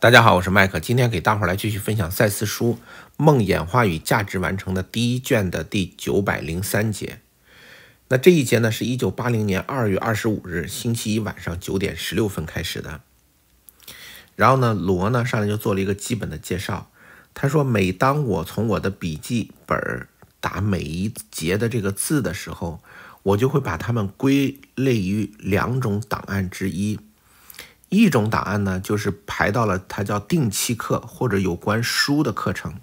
大家好，我是麦克，今天给大伙儿来继续分享赛斯书《梦演化与价值完成》的第一卷的第九百零三节。那这一节呢，是一九八零年二月二十五日星期一晚上九点十六分开始的。然后呢，罗呢上来就做了一个基本的介绍。他说：“每当我从我的笔记本打每一节的这个字的时候，我就会把它们归类于两种档案之一。”一种答案呢，就是排到了它叫定期课或者有关书的课程，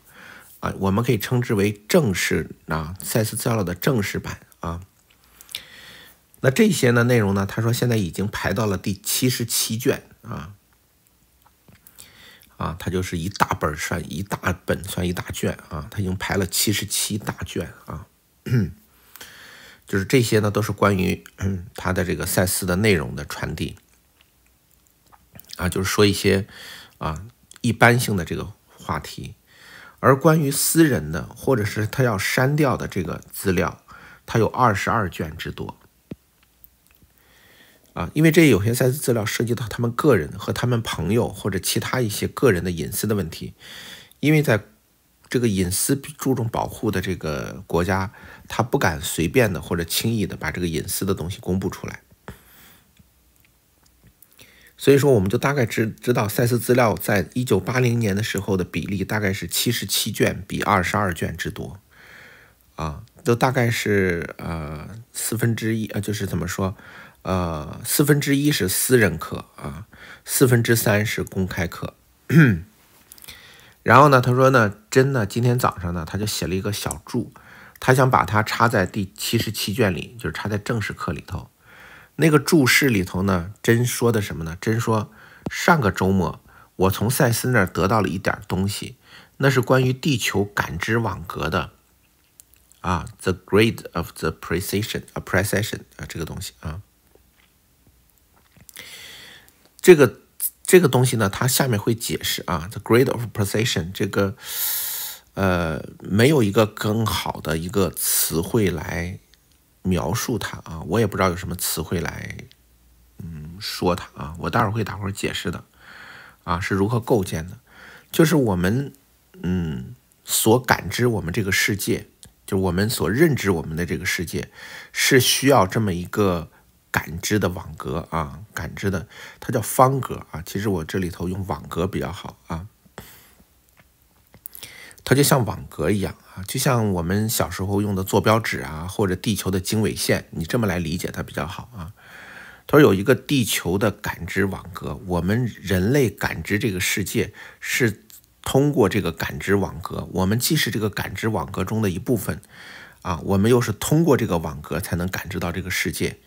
啊，我们可以称之为正式啊赛斯教了的正式版啊。那这些呢内容呢，他说现在已经排到了第七十七卷啊，啊，他就是一大本算一大本算一大卷啊，他已经排了七十七大卷啊，就是这些呢都是关于 他的这个赛斯的内容的传递。啊，就是说一些啊一般性的这个话题，而关于私人的，或者是他要删掉的这个资料，他有二十二卷之多。啊，因为这有些赛事资料涉及到他们个人和他们朋友或者其他一些个人的隐私的问题，因为在这个隐私注重保护的这个国家，他不敢随便的或者轻易的把这个隐私的东西公布出来。所以说，我们就大概知知道，赛斯资料在一九八零年的时候的比例大概是七十七卷比二十二卷之多，啊，都大概是呃四分之一，就是怎么说，呃，四分之一是私人课啊，四分之三是公开课。然后呢，他说呢，真的，今天早上呢，他就写了一个小注，他想把它插在第七十七卷里，就是插在正式课里头。那个注释里头呢，真说的什么呢？真说，上个周末我从赛斯那儿得到了一点东西，那是关于地球感知网格的，啊，the grade of the precision，a precision 啊，这个东西啊，这个这个东西呢，它下面会解释啊，the grade of precision 这个，呃，没有一个更好的一个词汇来。描述它啊，我也不知道有什么词汇来，嗯，说它啊，我待会儿会打会儿解释的，啊，是如何构建的，就是我们，嗯，所感知我们这个世界，就我们所认知我们的这个世界，是需要这么一个感知的网格啊，感知的，它叫方格啊，其实我这里头用网格比较好啊，它就像网格一样。啊，就像我们小时候用的坐标纸啊，或者地球的经纬线，你这么来理解它比较好啊。他说有一个地球的感知网格，我们人类感知这个世界是通过这个感知网格。我们既是这个感知网格中的一部分啊，我们又是通过这个网格才能感知到这个世界。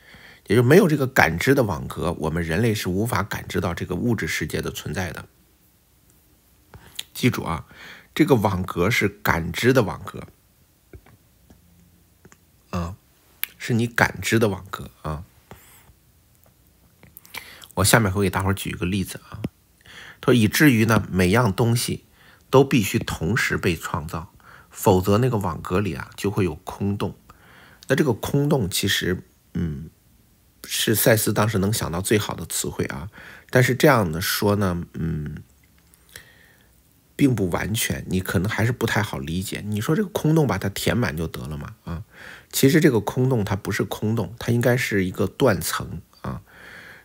也就没有这个感知的网格，我们人类是无法感知到这个物质世界的存在的。记住啊。这个网格是感知的网格，啊，是你感知的网格啊。我下面会给大伙举一个例子啊。说以至于呢，每样东西都必须同时被创造，否则那个网格里啊就会有空洞。那这个空洞其实，嗯，是赛斯当时能想到最好的词汇啊。但是这样的说呢，嗯。并不完全，你可能还是不太好理解。你说这个空洞把它填满就得了嘛？啊，其实这个空洞它不是空洞，它应该是一个断层啊。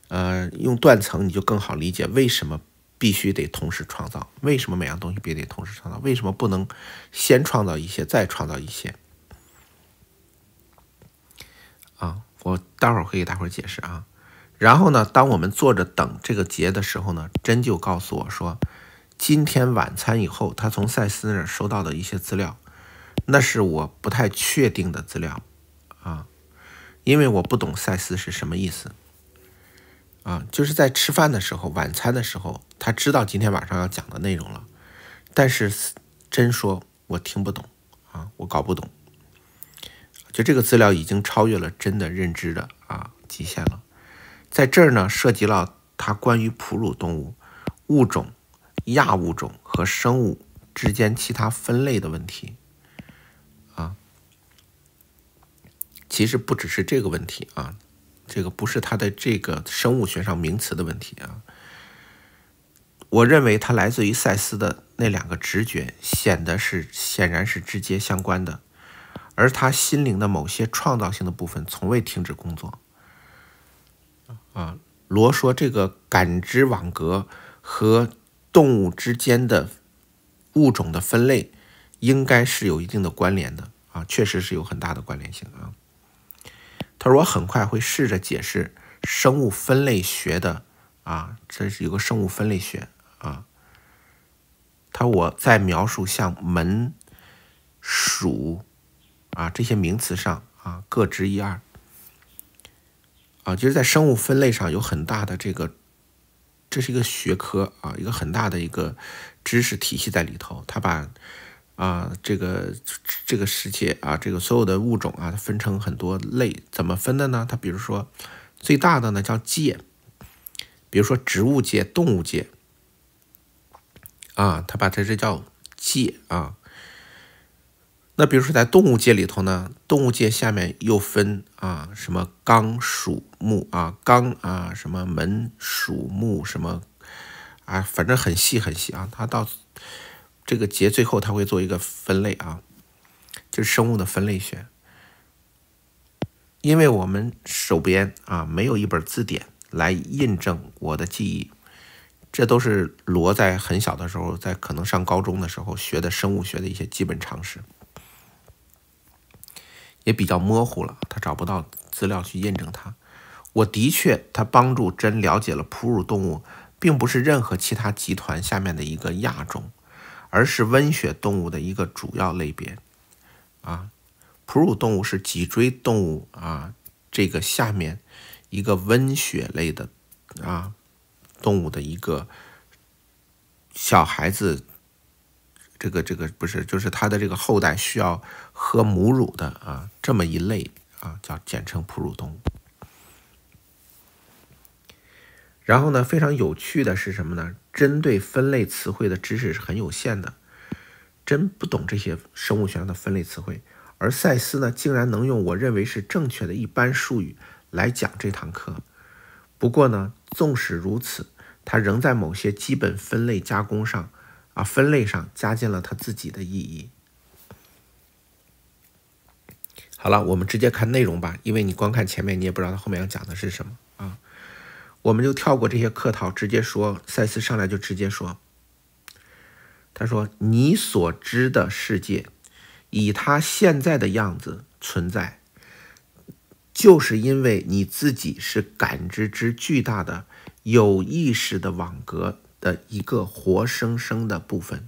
呃，用断层你就更好理解为什么必须得同时创造，为什么每样东西必须得同时创造，为什么不能先创造一些再创造一些？啊，我待会儿会给大伙儿解释啊。然后呢，当我们坐着等这个结的时候呢，真就告诉我说。今天晚餐以后，他从赛斯那儿收到的一些资料，那是我不太确定的资料，啊，因为我不懂赛斯是什么意思，啊，就是在吃饭的时候，晚餐的时候，他知道今天晚上要讲的内容了，但是真说，我听不懂，啊，我搞不懂，就这个资料已经超越了真的认知的啊极限了，在这儿呢，涉及了他关于哺乳动物物种。亚物种和生物之间其他分类的问题，啊，其实不只是这个问题啊，这个不是他的这个生物学上名词的问题啊。我认为他来自于赛斯的那两个直觉，显得是显然是直接相关的，而他心灵的某些创造性的部分从未停止工作。啊，罗说这个感知网格和。动物之间的物种的分类应该是有一定的关联的啊，确实是有很大的关联性啊。他说：“我很快会试着解释生物分类学的啊，这是有个生物分类学啊。”他我在描述像门、鼠啊这些名词上啊各执一二啊，其实，在生物分类上有很大的这个。这是一个学科啊，一个很大的一个知识体系在里头。它把啊，这个这个世界啊，这个所有的物种啊，它分成很多类，怎么分的呢？它比如说最大的呢叫界，比如说植物界、动物界啊，它把它这叫界啊。那比如说在动物界里头呢，动物界下面又分啊什么纲、属、目啊纲啊什么门、属、目什么啊，反正很细很细啊。它到这个节最后，它会做一个分类啊，就是生物的分类学。因为我们手边啊没有一本字典来印证我的记忆，这都是罗在很小的时候，在可能上高中的时候学的生物学的一些基本常识。也比较模糊了，他找不到资料去印证它。我的确，他帮助真了解了哺乳动物并不是任何其他集团下面的一个亚种，而是温血动物的一个主要类别。啊，哺乳动物是脊椎动物啊这个下面一个温血类的啊动物的一个小孩子，这个这个不是，就是他的这个后代需要。喝母乳的啊，这么一类啊，叫简称哺乳动物。然后呢，非常有趣的是什么呢？针对分类词汇的知识是很有限的，真不懂这些生物学上的分类词汇。而赛斯呢，竟然能用我认为是正确的一般术语来讲这堂课。不过呢，纵使如此，他仍在某些基本分类加工上啊，分类上加进了他自己的意义。好了，我们直接看内容吧，因为你光看前面，你也不知道他后面要讲的是什么啊。我们就跳过这些客套，直接说，赛斯上来就直接说，他说：“你所知的世界以它现在的样子存在，就是因为你自己是感知之巨大的有意识的网格的一个活生生的部分。”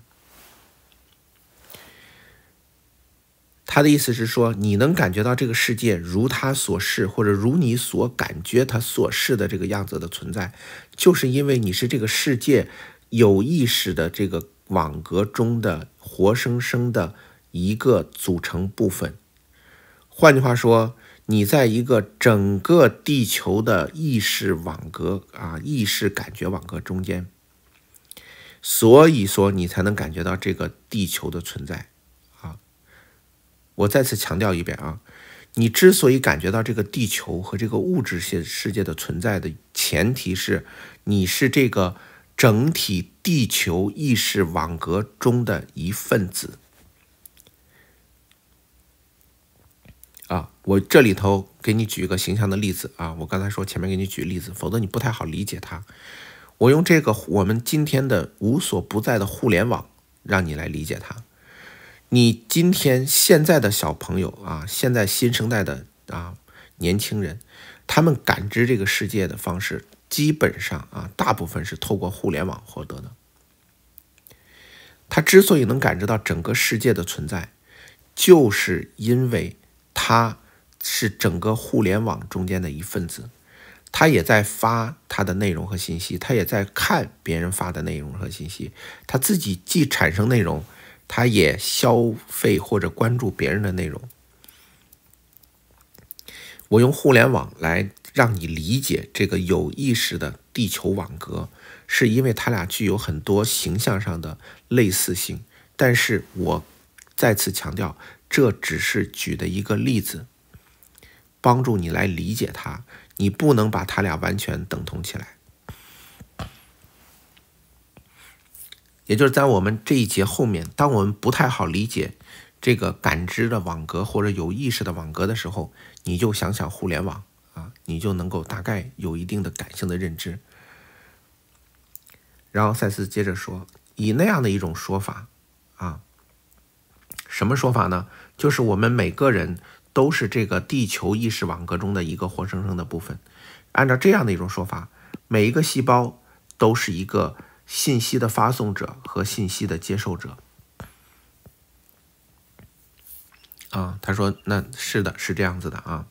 他的意思是说，你能感觉到这个世界如他所示，或者如你所感觉他所示的这个样子的存在，就是因为你是这个世界有意识的这个网格中的活生生的一个组成部分。换句话说，你在一个整个地球的意识网格啊，意识感觉网格中间，所以说你才能感觉到这个地球的存在。我再次强调一遍啊，你之所以感觉到这个地球和这个物质世世界的存在的前提，是你是这个整体地球意识网格中的一份子。啊，我这里头给你举一个形象的例子啊，我刚才说前面给你举例子，否则你不太好理解它。我用这个我们今天的无所不在的互联网，让你来理解它。你今天现在的小朋友啊，现在新生代的啊年轻人，他们感知这个世界的方式，基本上啊，大部分是透过互联网获得的。他之所以能感知到整个世界的存在，就是因为他是整个互联网中间的一份子，他也在发他的内容和信息，他也在看别人发的内容和信息，他自己既产生内容。他也消费或者关注别人的内容。我用互联网来让你理解这个有意识的地球网格，是因为它俩具有很多形象上的类似性。但是我再次强调，这只是举的一个例子，帮助你来理解它。你不能把它俩完全等同起来。也就是在我们这一节后面，当我们不太好理解这个感知的网格或者有意识的网格的时候，你就想想互联网啊，你就能够大概有一定的感性的认知。然后赛斯接着说，以那样的一种说法啊，什么说法呢？就是我们每个人都是这个地球意识网格中的一个活生生的部分。按照这样的一种说法，每一个细胞都是一个。信息的发送者和信息的接受者，啊，他说那是的，是这样子的啊。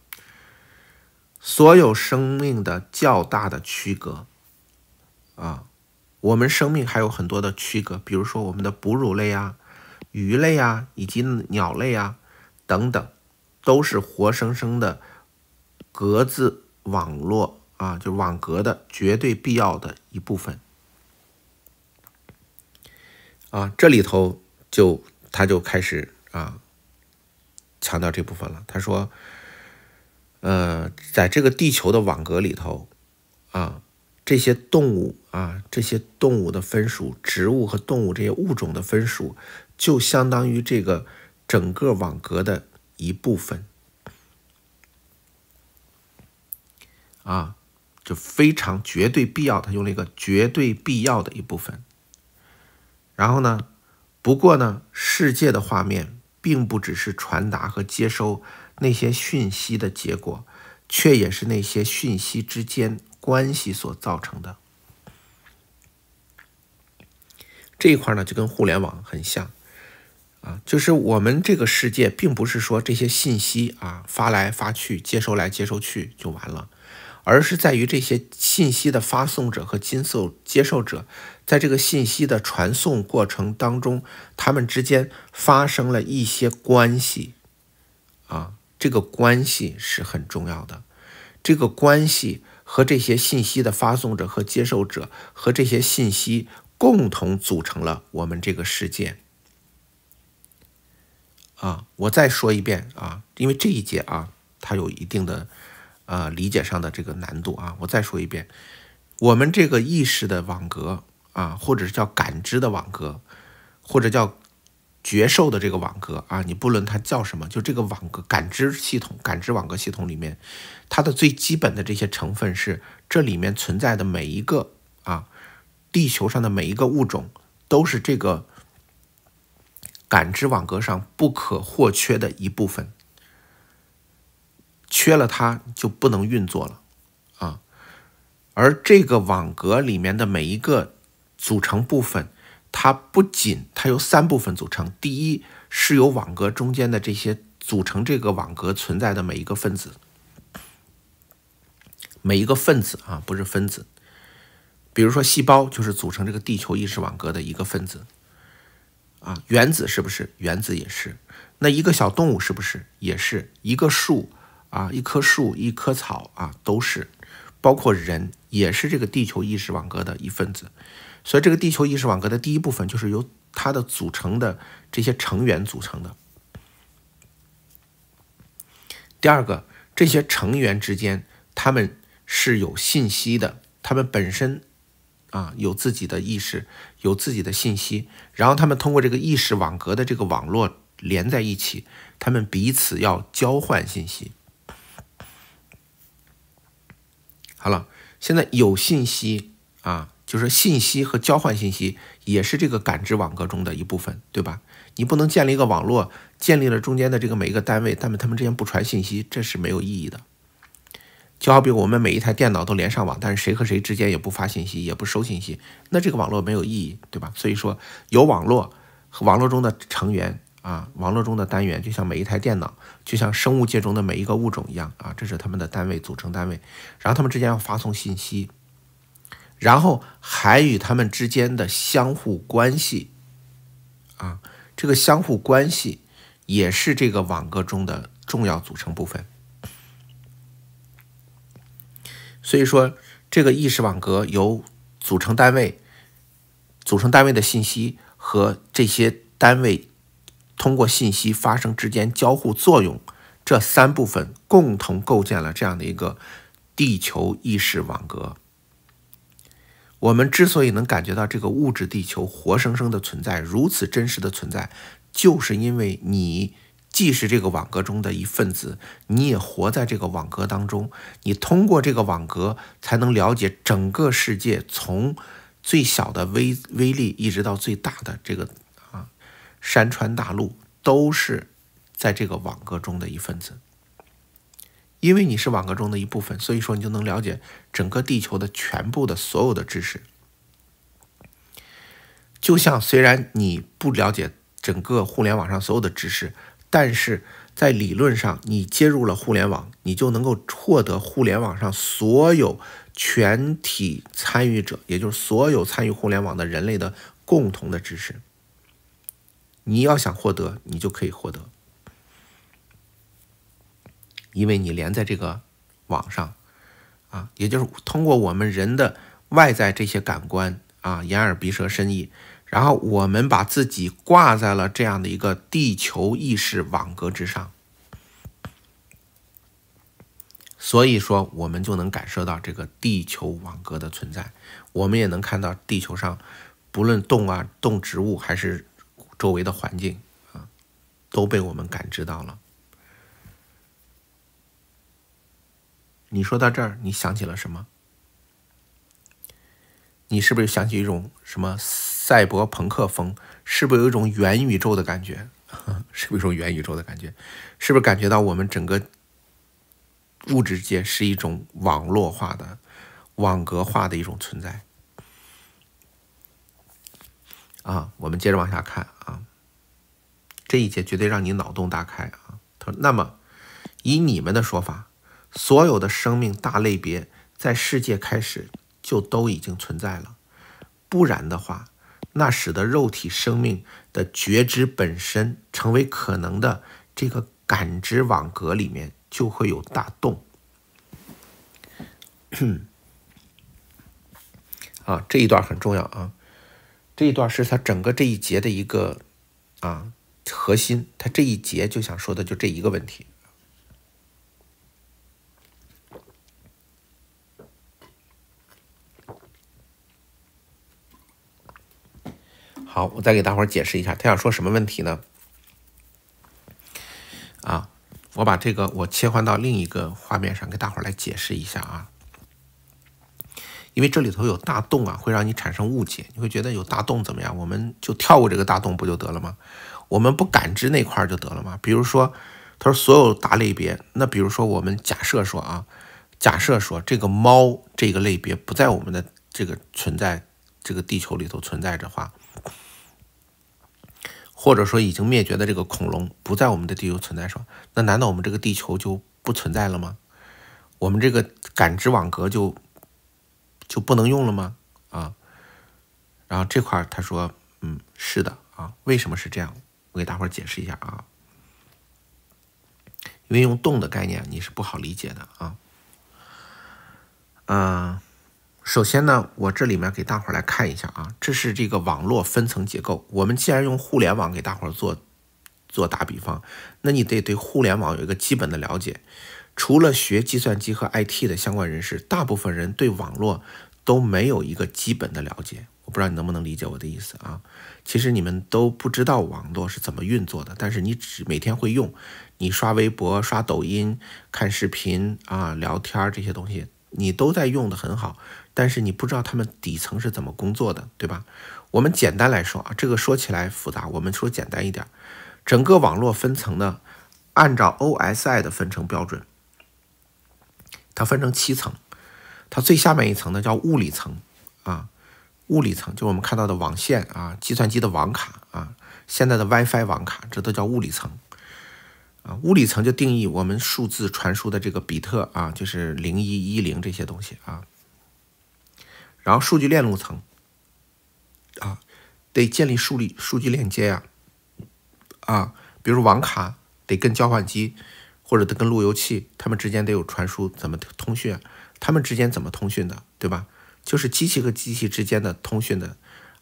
所有生命的较大的区隔，啊，我们生命还有很多的区隔，比如说我们的哺乳类啊、鱼类啊以及鸟类啊等等，都是活生生的格子网络啊，就网格的绝对必要的一部分。啊，这里头就他就开始啊强调这部分了。他说：“呃，在这个地球的网格里头啊，这些动物啊，这些动物的分属，植物和动物这些物种的分属，就相当于这个整个网格的一部分啊，就非常绝对必要。他用了一个绝对必要的一部分。”然后呢？不过呢，世界的画面并不只是传达和接收那些讯息的结果，却也是那些讯息之间关系所造成的。这一块呢，就跟互联网很像啊，就是我们这个世界并不是说这些信息啊发来发去、接收来接收去就完了，而是在于这些信息的发送者和接受接受者。在这个信息的传送过程当中，他们之间发生了一些关系，啊，这个关系是很重要的，这个关系和这些信息的发送者和接受者和这些信息共同组成了我们这个世界。啊，我再说一遍啊，因为这一节啊，它有一定的呃理解上的这个难度啊，我再说一遍，我们这个意识的网格。啊，或者是叫感知的网格，或者叫觉受的这个网格啊，你不论它叫什么，就这个网格感知系统、感知网格系统里面，它的最基本的这些成分是，这里面存在的每一个啊，地球上的每一个物种都是这个感知网格上不可或缺的一部分，缺了它就不能运作了啊，而这个网格里面的每一个。组成部分，它不仅它由三部分组成。第一是由网格中间的这些组成这个网格存在的每一个分子，每一个分子啊，不是分子，比如说细胞就是组成这个地球意识网格的一个分子，啊，原子是不是？原子也是。那一个小动物是不是？也是一个树，啊，一棵树，一棵草啊，都是，包括人也是这个地球意识网格的一份子。所以，这个地球意识网格的第一部分就是由它的组成的这些成员组成的。第二个，这些成员之间，他们是有信息的，他们本身啊有自己的意识，有自己的信息，然后他们通过这个意识网格的这个网络连在一起，他们彼此要交换信息。好了，现在有信息啊。就是信息和交换信息也是这个感知网格中的一部分，对吧？你不能建立一个网络，建立了中间的这个每一个单位，但是他们之间不传信息，这是没有意义的。就好比我们每一台电脑都连上网，但是谁和谁之间也不发信息，也不收信息，那这个网络没有意义，对吧？所以说，有网络和网络中的成员啊，网络中的单元，就像每一台电脑，就像生物界中的每一个物种一样啊，这是他们的单位，组成单位，然后他们之间要发送信息。然后还与他们之间的相互关系，啊，这个相互关系也是这个网格中的重要组成部分。所以说，这个意识网格由组成单位、组成单位的信息和这些单位通过信息发生之间交互作用这三部分共同构建了这样的一个地球意识网格。我们之所以能感觉到这个物质地球活生生的存在，如此真实的存在，就是因为你既是这个网格中的一份子，你也活在这个网格当中。你通过这个网格，才能了解整个世界，从最小的微微粒一直到最大的这个啊山川大陆，都是在这个网格中的一份子。因为你是网格中的一部分，所以说你就能了解整个地球的全部的所有的知识。就像虽然你不了解整个互联网上所有的知识，但是在理论上，你接入了互联网，你就能够获得互联网上所有全体参与者，也就是所有参与互联网的人类的共同的知识。你要想获得，你就可以获得。因为你连在这个网上啊，也就是通过我们人的外在这些感官啊，眼耳鼻舌身意，然后我们把自己挂在了这样的一个地球意识网格之上，所以说我们就能感受到这个地球网格的存在，我们也能看到地球上不论动啊、动植物还是周围的环境啊，都被我们感知到了。你说到这儿，你想起了什么？你是不是想起一种什么赛博朋克风？是不是有一种元宇宙的感觉？是不是一种元宇宙的感觉？是不是感觉到我们整个物质界是一种网络化的、网格化的一种存在？啊，我们接着往下看啊，这一节绝对让你脑洞大开啊！他说：“那么，以你们的说法。”所有的生命大类别在世界开始就都已经存在了，不然的话，那使得肉体生命的觉知本身成为可能的这个感知网格里面就会有大洞。啊，这一段很重要啊，这一段是他整个这一节的一个啊核心，他这一节就想说的就这一个问题。好，我再给大伙儿解释一下，他想说什么问题呢？啊，我把这个我切换到另一个画面上，给大伙儿来解释一下啊。因为这里头有大洞啊，会让你产生误解，你会觉得有大洞怎么样？我们就跳过这个大洞不就得了吗？我们不感知那块儿就得了吗？比如说，他说所有大类别，那比如说我们假设说啊，假设说这个猫这个类别不在我们的这个存在这个地球里头存在着话。或者说已经灭绝的这个恐龙不在我们的地球存在上，那难道我们这个地球就不存在了吗？我们这个感知网格就就不能用了吗？啊，然后这块他说，嗯，是的啊，为什么是这样？我给大伙解释一下啊，因为用动的概念你是不好理解的啊，嗯。首先呢，我这里面给大伙来看一下啊，这是这个网络分层结构。我们既然用互联网给大伙做做打比方，那你得对互联网有一个基本的了解。除了学计算机和 IT 的相关人士，大部分人对网络都没有一个基本的了解。我不知道你能不能理解我的意思啊？其实你们都不知道网络是怎么运作的，但是你只每天会用，你刷微博、刷抖音、看视频啊、聊天这些东西，你都在用的很好。但是你不知道他们底层是怎么工作的，对吧？我们简单来说啊，这个说起来复杂，我们说简单一点。整个网络分层呢，按照 OSI 的分层标准，它分成七层。它最下面一层呢叫物理层啊，物理层就我们看到的网线啊，计算机的网卡啊，现在的 WiFi 网卡，这都叫物理层啊。物理层就定义我们数字传输的这个比特啊，就是零一一零这些东西啊。然后数据链路层，啊，得建立数据数据链接呀，啊，比如网卡得跟交换机或者得跟路由器，它们之间得有传输怎么通讯，它们之间怎么通讯的，对吧？就是机器和机器之间的通讯的，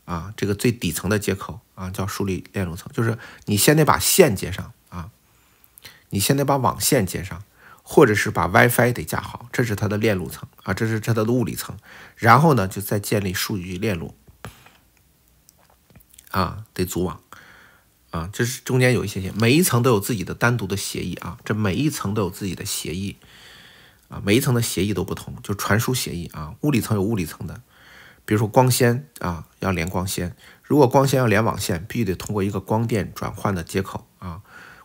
啊，这个最底层的接口啊，叫数据链路层，就是你先得把线接上啊，你先得把网线接上。或者是把 WiFi 得架好，这是它的链路层啊，这是它的物理层。然后呢，就再建立数据链路啊，得组网啊，这是中间有一些些，每一层都有自己的单独的协议啊，这每一层都有自己的协议啊，每一层的协议都不同，就传输协议啊，物理层有物理层的，比如说光纤啊，要连光纤，如果光纤要连网线，必须得通过一个光电转换的接口啊，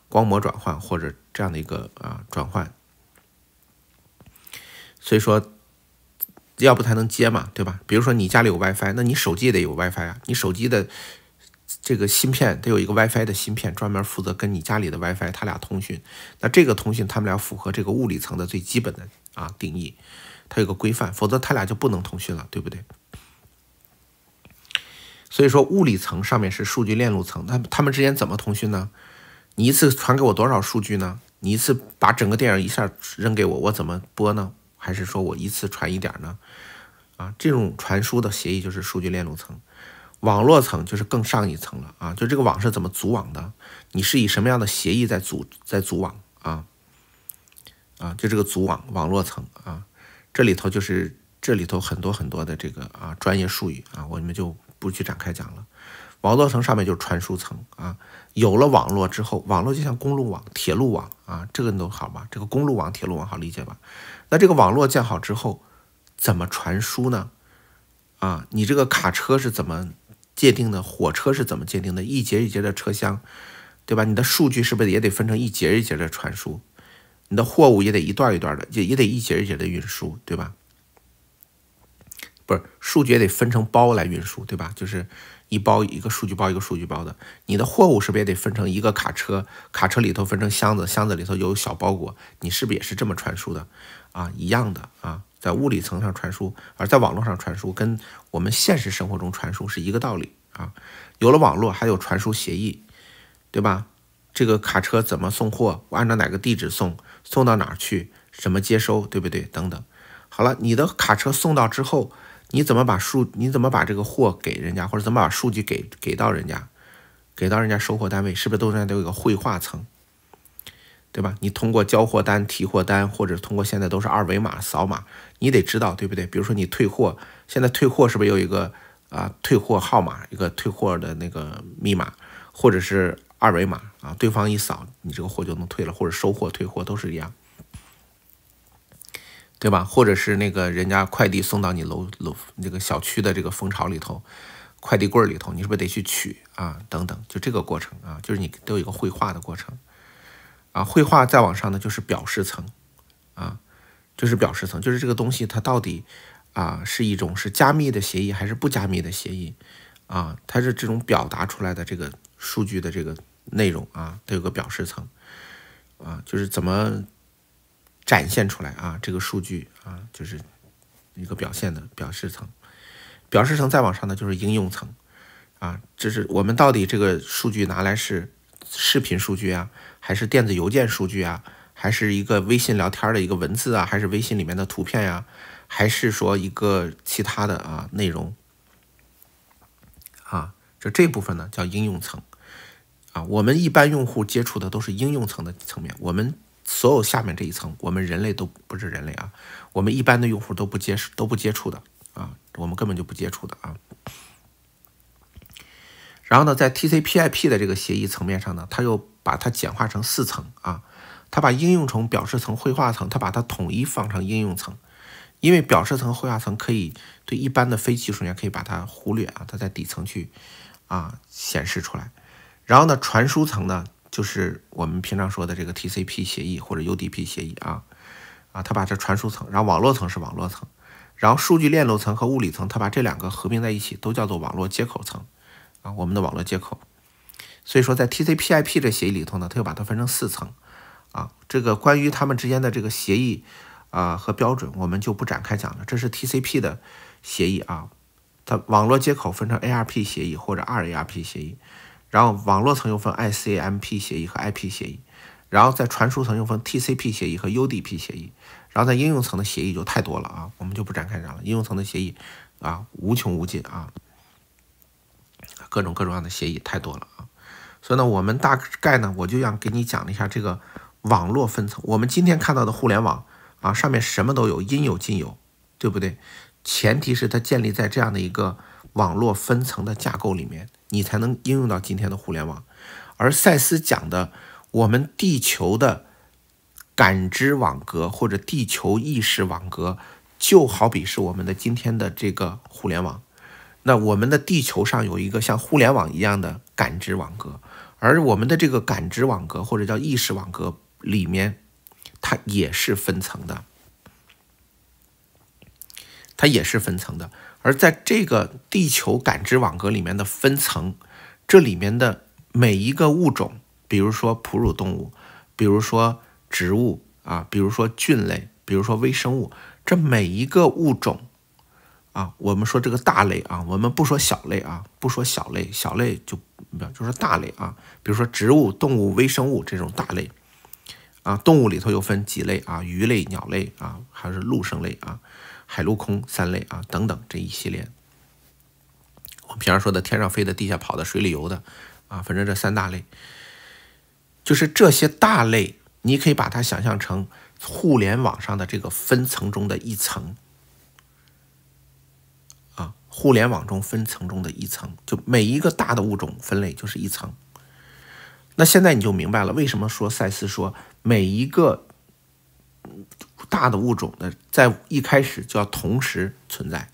光模转换或者这样的一个啊转换。所以说，要不才能接嘛，对吧？比如说你家里有 WiFi，那你手机也得有 WiFi 啊。你手机的这个芯片得有一个 WiFi 的芯片，专门负责跟你家里的 WiFi 它俩通讯。那这个通讯，他们俩符合这个物理层的最基本的啊定义，它有个规范，否则它俩就不能通讯了，对不对？所以说物理层上面是数据链路层，那他们之间怎么通讯呢？你一次传给我多少数据呢？你一次把整个电影一下扔给我，我怎么播呢？还是说我一次传一点呢？啊，这种传输的协议就是数据链路层，网络层就是更上一层了啊。就这个网是怎么组网的？你是以什么样的协议在组在组网啊？啊，就这个组网网络层啊，这里头就是这里头很多很多的这个啊专业术语啊，我们就不去展开讲了。网络层上面就是传输层啊。有了网络之后，网络就像公路网、铁路网啊，这个你都好吧？这个公路网、铁路网好理解吧？那这个网络建好之后，怎么传输呢？啊，你这个卡车是怎么界定的？火车是怎么界定的？一节一节的车厢，对吧？你的数据是不是也得分成一节一节的传输？你的货物也得一段一段的，也也得一节一节的运输，对吧？不是数据也得分成包来运输，对吧？就是一包一个数据包一个数据包的。你的货物是不是也得分成一个卡车？卡车里头分成箱子，箱子里头有小包裹，你是不是也是这么传输的？啊，一样的啊，在物理层上传输，而在网络上传输，跟我们现实生活中传输是一个道理啊。有了网络，还有传输协议，对吧？这个卡车怎么送货？我按照哪个地址送？送到哪儿去？怎么接收？对不对？等等。好了，你的卡车送到之后，你怎么把数，你怎么把这个货给人家，或者怎么把数据给给到人家，给到人家收货单位，是不是都都有个绘画层？对吧？你通过交货单、提货单，或者通过现在都是二维码扫码，你得知道，对不对？比如说你退货，现在退货是不是有一个啊退货号码，一个退货的那个密码，或者是二维码啊？对方一扫，你这个货就能退了，或者收货、退货都是一样，对吧？或者是那个人家快递送到你楼楼那个小区的这个蜂巢里头，快递柜里头，你是不是得去取啊？等等，就这个过程啊，就是你都有一个绘画的过程。啊，绘画再往上呢就是表示层，啊，就是表示层，就是这个东西它到底啊是一种是加密的协议还是不加密的协议，啊，它是这种表达出来的这个数据的这个内容啊，它有个表示层，啊，就是怎么展现出来啊，这个数据啊，就是一个表现的表示层，表示层再往上呢就是应用层，啊，这是我们到底这个数据拿来是视频数据啊。还是电子邮件数据啊，还是一个微信聊天的一个文字啊，还是微信里面的图片呀，还是说一个其他的啊内容，啊，就这部分呢叫应用层，啊，我们一般用户接触的都是应用层的层面，我们所有下面这一层，我们人类都不是人类啊，我们一般的用户都不接触都不接触的啊，我们根本就不接触的啊。然后呢，在 TCP/IP 的这个协议层面上呢，它又把它简化成四层啊。它把应用层、表示层、绘画层，它把它统一放成应用层，因为表示层、绘画层可以对一般的非技术员可以把它忽略啊。它在底层去啊显示出来。然后呢，传输层呢，就是我们平常说的这个 TCP 协议或者 UDP 协议啊啊。他把这传输层，然后网络层是网络层，然后数据链路层和物理层，他把这两个合并在一起，都叫做网络接口层。我们的网络接口，所以说在 TCP/IP 这协议里头呢，它又把它分成四层，啊，这个关于它们之间的这个协议啊和标准，我们就不展开讲了。这是 TCP 的协议啊，它网络接口分成 ARP 协议或者 RARP 协议，然后网络层又分 ICMP 协议和 IP 协议，然后在传输层又分 TCP 协议和 UDP 协议，然后在应用层的协议就太多了啊，我们就不展开讲了。应用层的协议啊，无穷无尽啊。各种各种样的协议太多了啊，所以呢，我们大概呢，我就想给你讲一下这个网络分层。我们今天看到的互联网啊，上面什么都有，应有尽有，对不对？前提是它建立在这样的一个网络分层的架构里面，你才能应用到今天的互联网。而赛斯讲的我们地球的感知网格或者地球意识网格，就好比是我们的今天的这个互联网。那我们的地球上有一个像互联网一样的感知网格，而我们的这个感知网格或者叫意识网格里面，它也是分层的，它也是分层的。而在这个地球感知网格里面的分层，这里面的每一个物种，比如说哺乳动物，比如说植物啊，比如说菌类，比如说微生物，这每一个物种。啊，我们说这个大类啊，我们不说小类啊，不说小类，小类就不要就是大类啊，比如说植物、动物、微生物这种大类啊，动物里头又分几类啊，鱼类、鸟类啊，还是陆生类啊，海陆空三类啊，等等这一系列，我们平常说的天上飞的、地下跑的、水里游的啊，反正这三大类，就是这些大类，你可以把它想象成互联网上的这个分层中的一层。互联网中分层中的一层，就每一个大的物种分类就是一层。那现在你就明白了，为什么说赛斯说每一个大的物种的在一开始就要同时存在。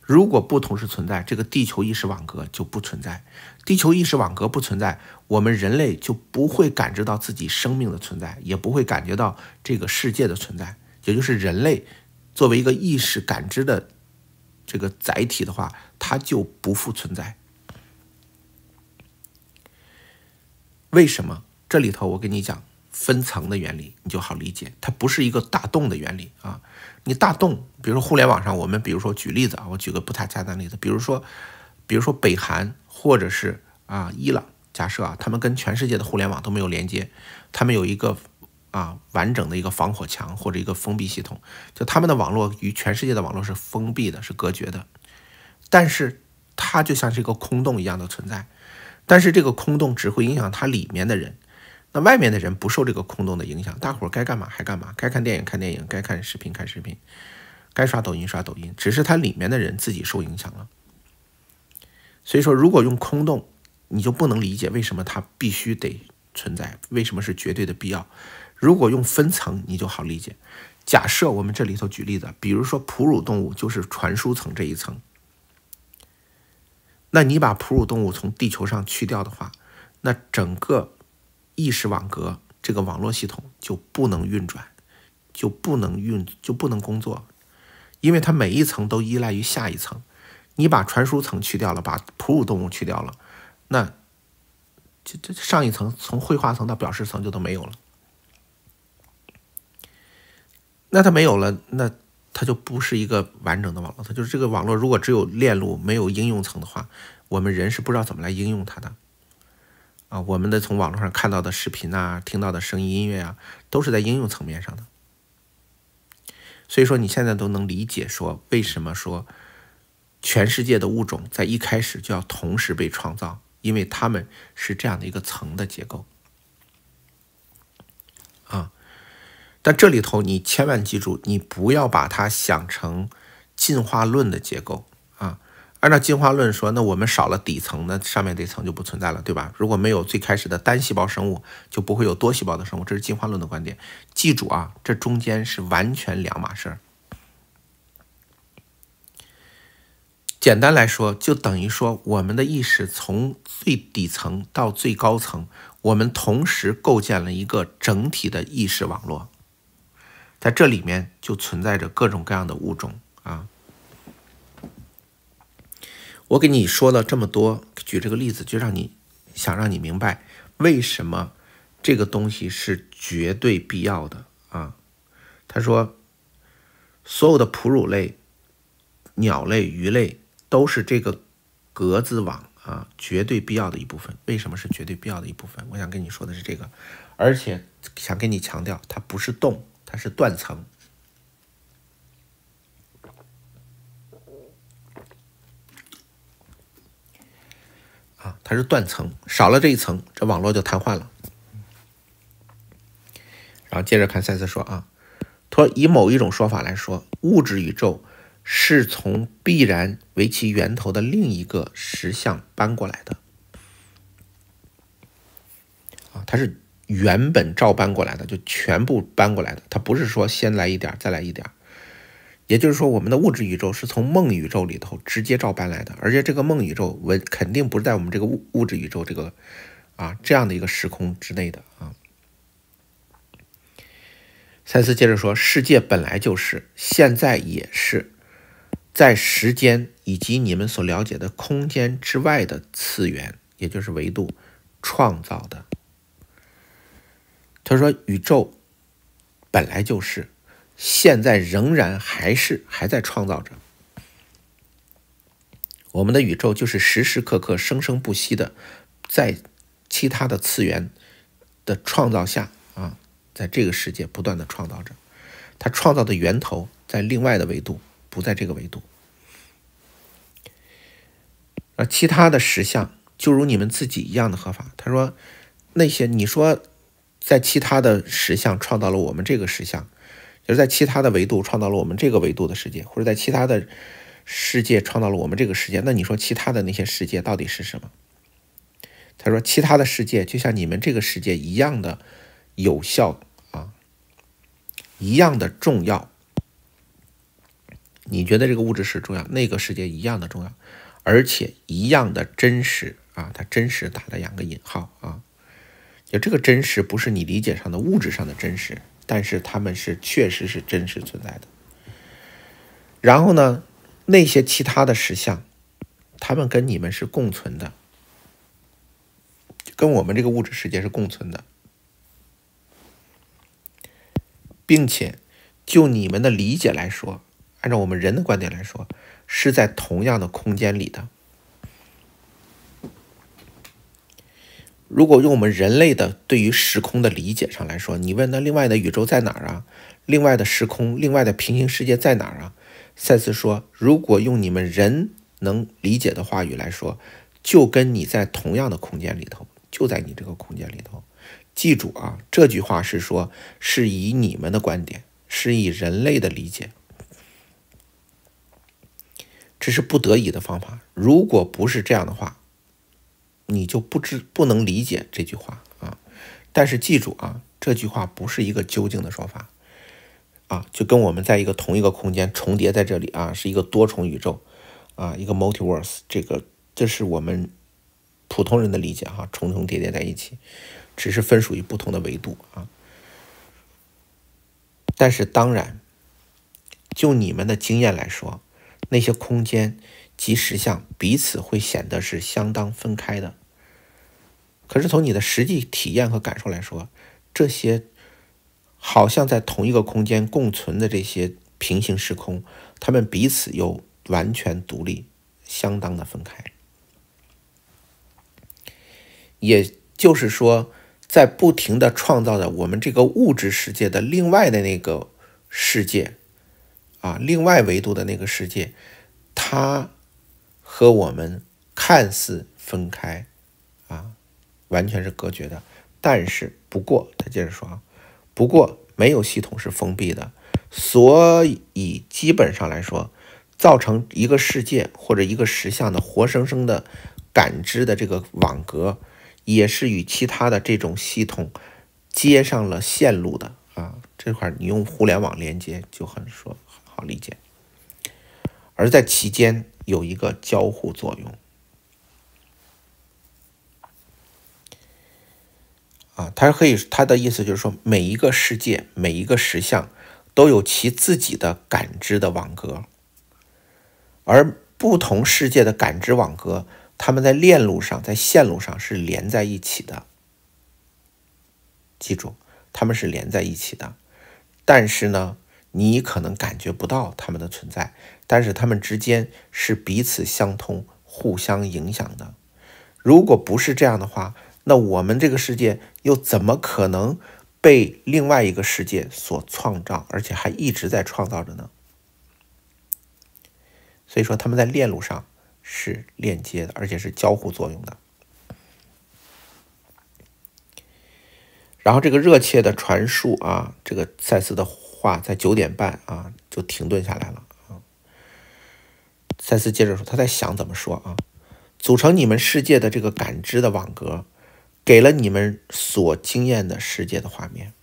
如果不同时存在，这个地球意识网格就不存在。地球意识网格不存在，我们人类就不会感知到自己生命的存在，也不会感觉到这个世界的存在。也就是人类作为一个意识感知的。这个载体的话，它就不复存在。为什么？这里头我跟你讲分层的原理，你就好理解。它不是一个大洞的原理啊。你大洞，比如说互联网上，我们比如说举例子啊，我举个不太恰当的例子，比如说，比如说北韩或者是啊伊朗，假设啊，他们跟全世界的互联网都没有连接，他们有一个。啊，完整的一个防火墙或者一个封闭系统，就他们的网络与全世界的网络是封闭的，是隔绝的。但是它就像是一个空洞一样的存在。但是这个空洞只会影响它里面的人，那外面的人不受这个空洞的影响。大伙儿该干嘛还干嘛，该看电影看电影，该看视频看视频，该刷抖音刷抖音。只是它里面的人自己受影响了。所以说，如果用空洞，你就不能理解为什么它必须得存在，为什么是绝对的必要。如果用分层，你就好理解。假设我们这里头举例子，比如说哺乳动物就是传输层这一层。那你把哺乳动物从地球上去掉的话，那整个意识网格这个网络系统就不能运转，就不能运，就不能工作，因为它每一层都依赖于下一层。你把传输层去掉了，把哺乳动物去掉了，那这这上一层从绘画层到表示层就都没有了。那它没有了，那它就不是一个完整的网络。它就是这个网络，如果只有链路没有应用层的话，我们人是不知道怎么来应用它的啊。我们的从网络上看到的视频啊，听到的声音、音乐啊，都是在应用层面上的。所以说，你现在都能理解说为什么说全世界的物种在一开始就要同时被创造，因为它们是这样的一个层的结构。但这里头你千万记住，你不要把它想成进化论的结构啊。按照进化论说，那我们少了底层，那上面这层就不存在了，对吧？如果没有最开始的单细胞生物，就不会有多细胞的生物。这是进化论的观点。记住啊，这中间是完全两码事儿。简单来说，就等于说我们的意识从最底层到最高层，我们同时构建了一个整体的意识网络。在这里面就存在着各种各样的物种啊！我给你说了这么多，举这个例子就让你想让你明白为什么这个东西是绝对必要的啊！他说，所有的哺乳类、鸟类、鱼类都是这个格子网啊绝对必要的一部分。为什么是绝对必要的一部分？我想跟你说的是这个，而且想跟你强调，它不是动。它是断层啊！它是断层，少了这一层，这网络就瘫痪了。然后接着看赛斯说啊，他说以某一种说法来说，物质宇宙是从必然为其源头的另一个实相搬过来的啊，它是。原本照搬过来的，就全部搬过来的。它不是说先来一点再来一点也就是说，我们的物质宇宙是从梦宇宙里头直接照搬来的，而且这个梦宇宙文肯定不是在我们这个物物质宇宙这个啊这样的一个时空之内的啊。赛斯接着说：“世界本来就是，现在也是，在时间以及你们所了解的空间之外的次元，也就是维度创造的。”他说：“宇宙本来就是，现在仍然还是还在创造着。我们的宇宙就是时时刻刻生生不息的，在其他的次元的创造下啊，在这个世界不断的创造着。它创造的源头在另外的维度，不在这个维度。而其他的实相就如你们自己一样的合法。”他说：“那些你说。”在其他的实相创造了我们这个实相，就是在其他的维度创造了我们这个维度的世界，或者在其他的世界创造了我们这个世界。那你说其他的那些世界到底是什么？他说，其他的世界就像你们这个世界一样的有效啊，一样的重要。你觉得这个物质是重要，那个世界一样的重要，而且一样的真实啊。他真实打了两个引号啊。这个真实不是你理解上的物质上的真实，但是他们是确实是真实存在的。然后呢，那些其他的实相，他们跟你们是共存的，跟我们这个物质世界是共存的，并且，就你们的理解来说，按照我们人的观点来说，是在同样的空间里的。如果用我们人类的对于时空的理解上来说，你问那另外的宇宙在哪儿啊？另外的时空，另外的平行世界在哪儿啊？赛斯说，如果用你们人能理解的话语来说，就跟你在同样的空间里头，就在你这个空间里头。记住啊，这句话是说，是以你们的观点，是以人类的理解。这是不得已的方法。如果不是这样的话。你就不知不能理解这句话啊，但是记住啊，这句话不是一个究竟的说法，啊，就跟我们在一个同一个空间重叠在这里啊，是一个多重宇宙啊，一个 multiverse，这个这是我们普通人的理解哈，重重叠叠在一起，只是分属于不同的维度啊。但是当然，就你们的经验来说，那些空间。及实相彼此会显得是相当分开的。可是从你的实际体验和感受来说，这些好像在同一个空间共存的这些平行时空，他们彼此又完全独立，相当的分开。也就是说，在不停的创造着我们这个物质世界的另外的那个世界，啊，另外维度的那个世界，它。和我们看似分开，啊，完全是隔绝的。但是，不过他接着说啊，不过没有系统是封闭的，所以基本上来说，造成一个世界或者一个实像的活生生的感知的这个网格，也是与其他的这种系统接上了线路的啊。这块你用互联网连接就很说好理解，而在其间。有一个交互作用啊，它可以，他的意思就是说，每一个世界，每一个实像都有其自己的感知的网格，而不同世界的感知网格，它们在链路上，在线路上是连在一起的。记住，他们是连在一起的，但是呢。你可能感觉不到他们的存在，但是他们之间是彼此相通、互相影响的。如果不是这样的话，那我们这个世界又怎么可能被另外一个世界所创造，而且还一直在创造着呢？所以说，他们在链路上是链接的，而且是交互作用的。然后，这个热切的传述啊，这个赛斯的。话在九点半啊，就停顿下来了啊。再次接着说，他在想怎么说啊？组成你们世界的这个感知的网格，给了你们所经验的世界的画面。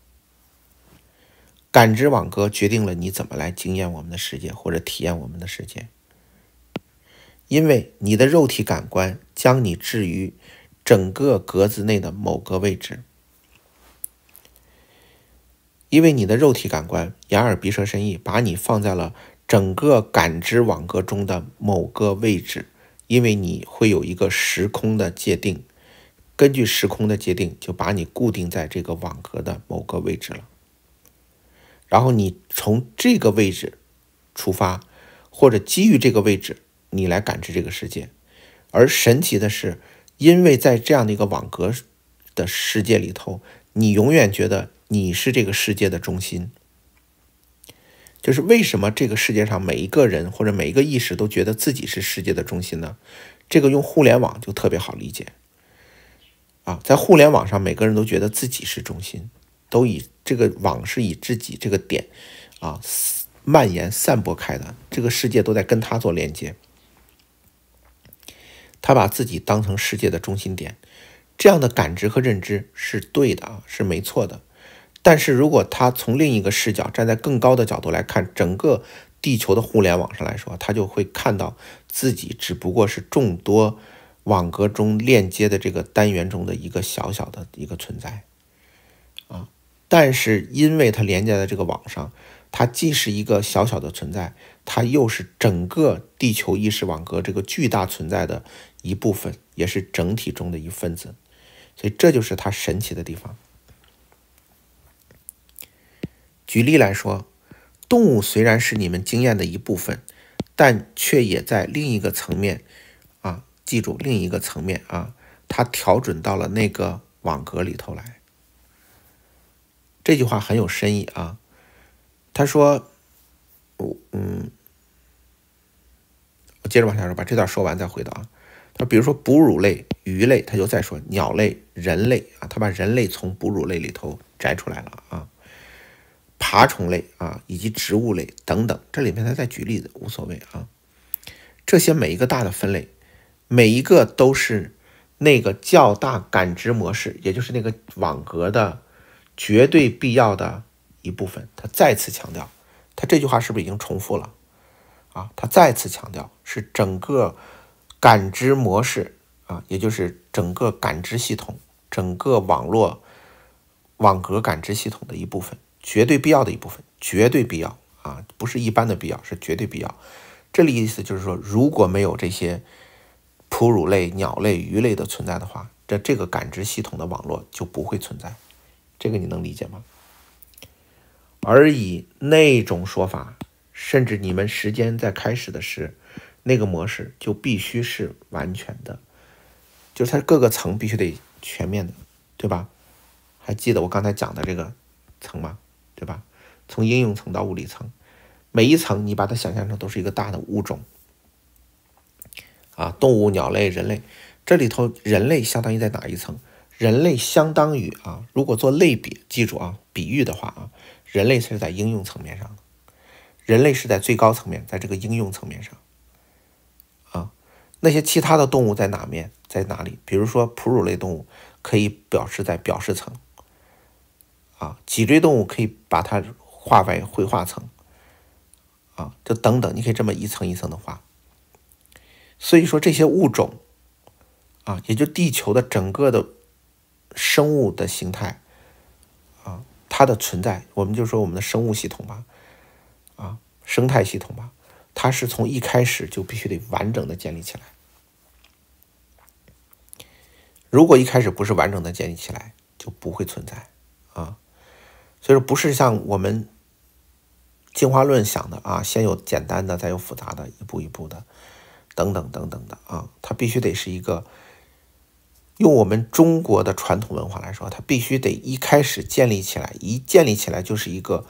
感知网格决定了你怎么来经验我们的世界或者体验我们的世界，因为你的肉体感官将你置于整个格子内的某个位置。因为你的肉体感官，眼耳鼻舌身意，把你放在了整个感知网格中的某个位置，因为你会有一个时空的界定，根据时空的界定，就把你固定在这个网格的某个位置了。然后你从这个位置出发，或者基于这个位置，你来感知这个世界。而神奇的是，因为在这样的一个网格的世界里头，你永远觉得。你是这个世界的中心，就是为什么这个世界上每一个人或者每一个意识都觉得自己是世界的中心呢？这个用互联网就特别好理解，啊，在互联网上，每个人都觉得自己是中心，都以这个网是以自己这个点啊蔓延散播开的，这个世界都在跟他做连接，他把自己当成世界的中心点，这样的感知和认知是对的啊，是没错的。但是如果他从另一个视角，站在更高的角度来看整个地球的互联网上来说，他就会看到自己只不过是众多网格中链接的这个单元中的一个小小的一个存在啊。但是，因为它连接在这个网上，它既是一个小小的存在，它又是整个地球意识网格这个巨大存在的一部分，也是整体中的一份子。所以，这就是它神奇的地方。举例来说，动物虽然是你们经验的一部分，但却也在另一个层面，啊，记住另一个层面啊，它调准到了那个网格里头来。这句话很有深意啊。他说，我嗯，我接着往下说，把这段说完再回答啊。他比如说哺乳类、鱼类，他就再说鸟类、人类啊，他把人类从哺乳类里头摘出来了啊。爬虫类啊，以及植物类等等，这里面他再举例子无所谓啊。这些每一个大的分类，每一个都是那个较大感知模式，也就是那个网格的绝对必要的一部分。他再次强调，他这句话是不是已经重复了啊？他再次强调是整个感知模式啊，也就是整个感知系统，整个网络网格感知系统的一部分。绝对必要的一部分，绝对必要啊，不是一般的必要，是绝对必要。这里意思就是说，如果没有这些哺乳类、鸟类、鱼类的存在的话，这这个感知系统的网络就不会存在。这个你能理解吗？而以那种说法，甚至你们时间在开始的时，那个模式就必须是完全的，就是它各个层必须得全面的，对吧？还记得我刚才讲的这个层吗？对吧？从应用层到物理层，每一层你把它想象成都是一个大的物种啊，动物、鸟类、人类，这里头人类相当于在哪一层？人类相当于啊，如果做类比，记住啊，比喻的话啊，人类是在应用层面上，人类是在最高层面，在这个应用层面上啊，那些其他的动物在哪面？在哪里？比如说哺乳类动物可以表示在表示层。啊，脊椎动物可以把它划为绘画层，啊，就等等，你可以这么一层一层的画。所以说这些物种，啊，也就地球的整个的生物的形态，啊，它的存在，我们就说我们的生物系统吧，啊，生态系统吧，它是从一开始就必须得完整的建立起来。如果一开始不是完整的建立起来，就不会存在，啊。所以说，不是像我们进化论想的啊，先有简单的，再有复杂的，一步一步的，等等等等的啊，它必须得是一个用我们中国的传统文化来说，它必须得一开始建立起来，一建立起来就是一个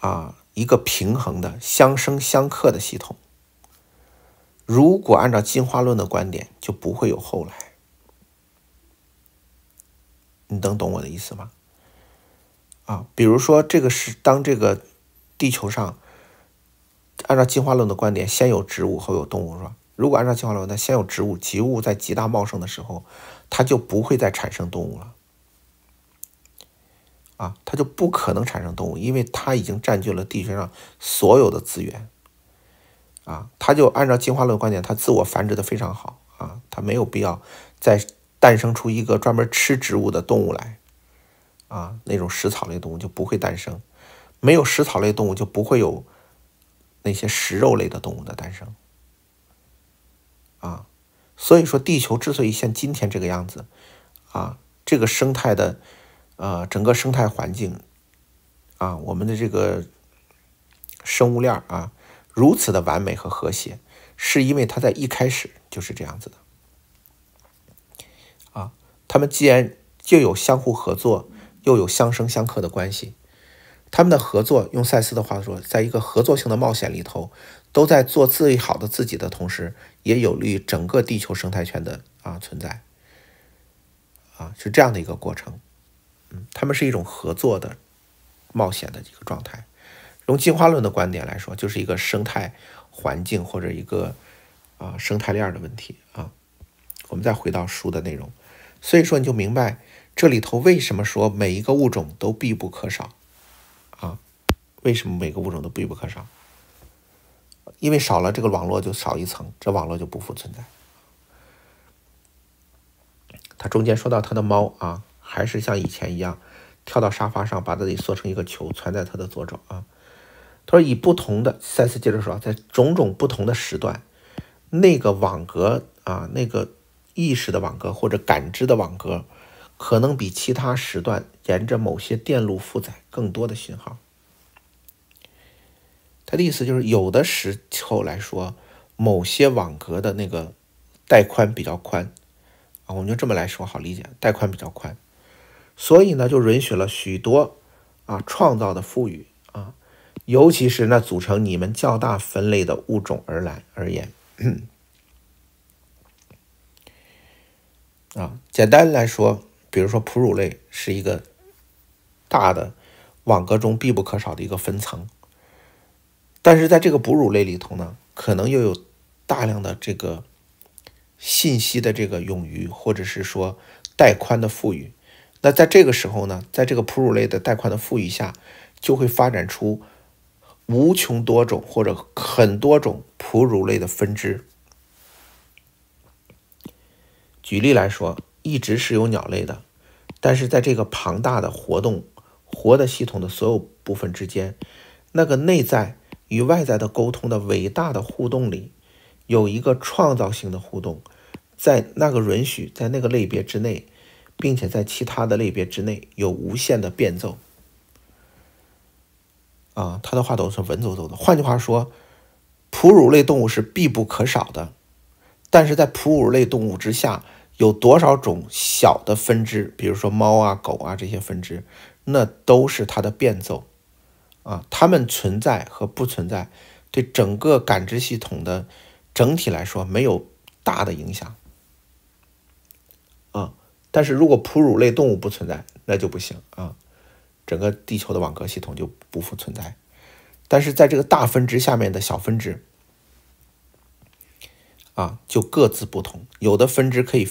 啊，一个平衡的、相生相克的系统。如果按照进化论的观点，就不会有后来。你能懂我的意思吗？啊，比如说这个是当这个地球上按照进化论的观点，先有植物后有动物，是吧？如果按照进化论，它先有植物，植物在极大茂盛的时候，它就不会再产生动物了。啊，它就不可能产生动物，因为它已经占据了地球上所有的资源。啊，它就按照进化论观点，它自我繁殖的非常好。啊，它没有必要再诞生出一个专门吃植物的动物来。啊，那种食草类动物就不会诞生，没有食草类动物就不会有那些食肉类的动物的诞生。啊，所以说地球之所以像今天这个样子，啊，这个生态的，呃，整个生态环境，啊，我们的这个生物链啊，如此的完美和和谐，是因为它在一开始就是这样子的。啊，他们既然就有相互合作。又有相生相克的关系，他们的合作，用赛斯的话说，在一个合作性的冒险里头，都在做最好的自己的同时，也有利于整个地球生态圈的啊存在，啊是这样的一个过程，嗯，他们是一种合作的冒险的一个状态，用进化论的观点来说，就是一个生态环境或者一个啊生态链的问题啊，我们再回到书的内容，所以说你就明白。这里头为什么说每一个物种都必不可少啊？为什么每个物种都必不可少？因为少了这个网络就少一层，这网络就不复存在。他中间说到他的猫啊，还是像以前一样，跳到沙发上，把自己缩成一个球，揣在他的左肘啊。他说以不同的，赛斯接着说，在种种不同的时段，那个网格啊，那个意识的网格或者感知的网格。可能比其他时段沿着某些电路负载更多的信号。他的意思就是，有的时候来说，某些网格的那个带宽比较宽啊，我们就这么来说好理解，带宽比较宽，所以呢，就允许了许多啊创造的赋予啊，尤其是那组成你们较大分类的物种而来而言啊，简单来说。比如说，哺乳类是一个大的网格中必不可少的一个分层，但是在这个哺乳类里头呢，可能又有大量的这个信息的这个冗余，或者是说带宽的富裕。那在这个时候呢，在这个哺乳类的带宽的富裕下，就会发展出无穷多种或者很多种哺乳类的分支。举例来说。一直是有鸟类的，但是在这个庞大的活动活的系统的所有部分之间，那个内在与外在的沟通的伟大的互动里，有一个创造性的互动，在那个允许在那个类别之内，并且在其他的类别之内有无限的变奏。啊，他的话都是文绉绉的。换句话说，哺乳类动物是必不可少的，但是在哺乳类动物之下。有多少种小的分支，比如说猫啊、狗啊这些分支，那都是它的变奏啊。它们存在和不存在，对整个感知系统的整体来说没有大的影响啊。但是如果哺乳类动物不存在，那就不行啊，整个地球的网格系统就不复存在。但是在这个大分支下面的小分支啊，就各自不同，有的分支可以。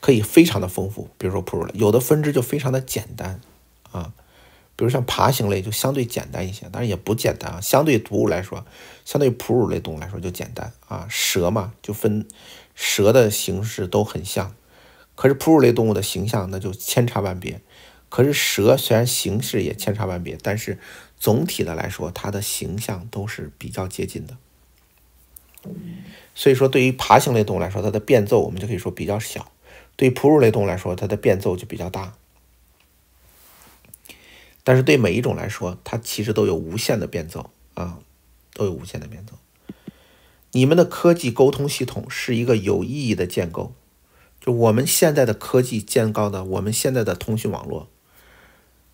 可以非常的丰富，比如说哺乳类，有的分支就非常的简单，啊，比如像爬行类就相对简单一些，但是也不简单啊。相对哺乳来说，相对哺乳类动物来说就简单啊。蛇嘛，就分蛇的形式都很像，可是哺乳类动物的形象那就千差万别。可是蛇虽然形式也千差万别，但是总体的来说，它的形象都是比较接近的。所以说，对于爬行类动物来说，它的变奏我们就可以说比较小。对哺乳类动物来说，它的变奏就比较大，但是对每一种来说，它其实都有无限的变奏啊，都有无限的变奏。你们的科技沟通系统是一个有意义的建构，就我们现在的科技建构的，我们现在的通讯网络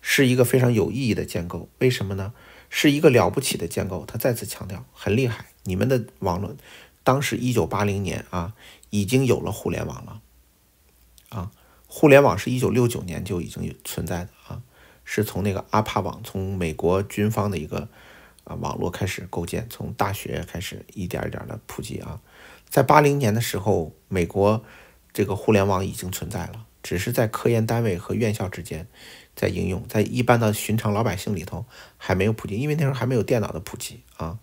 是一个非常有意义的建构。为什么呢？是一个了不起的建构。他再次强调，很厉害。你们的网络，当时一九八零年啊，已经有了互联网了。啊，互联网是一九六九年就已经存在的啊，是从那个阿帕网，从美国军方的一个啊网络开始构建，从大学开始一点一点的普及啊。在八零年的时候，美国这个互联网已经存在了，只是在科研单位和院校之间在应用，在一般的寻常老百姓里头还没有普及，因为那时候还没有电脑的普及啊。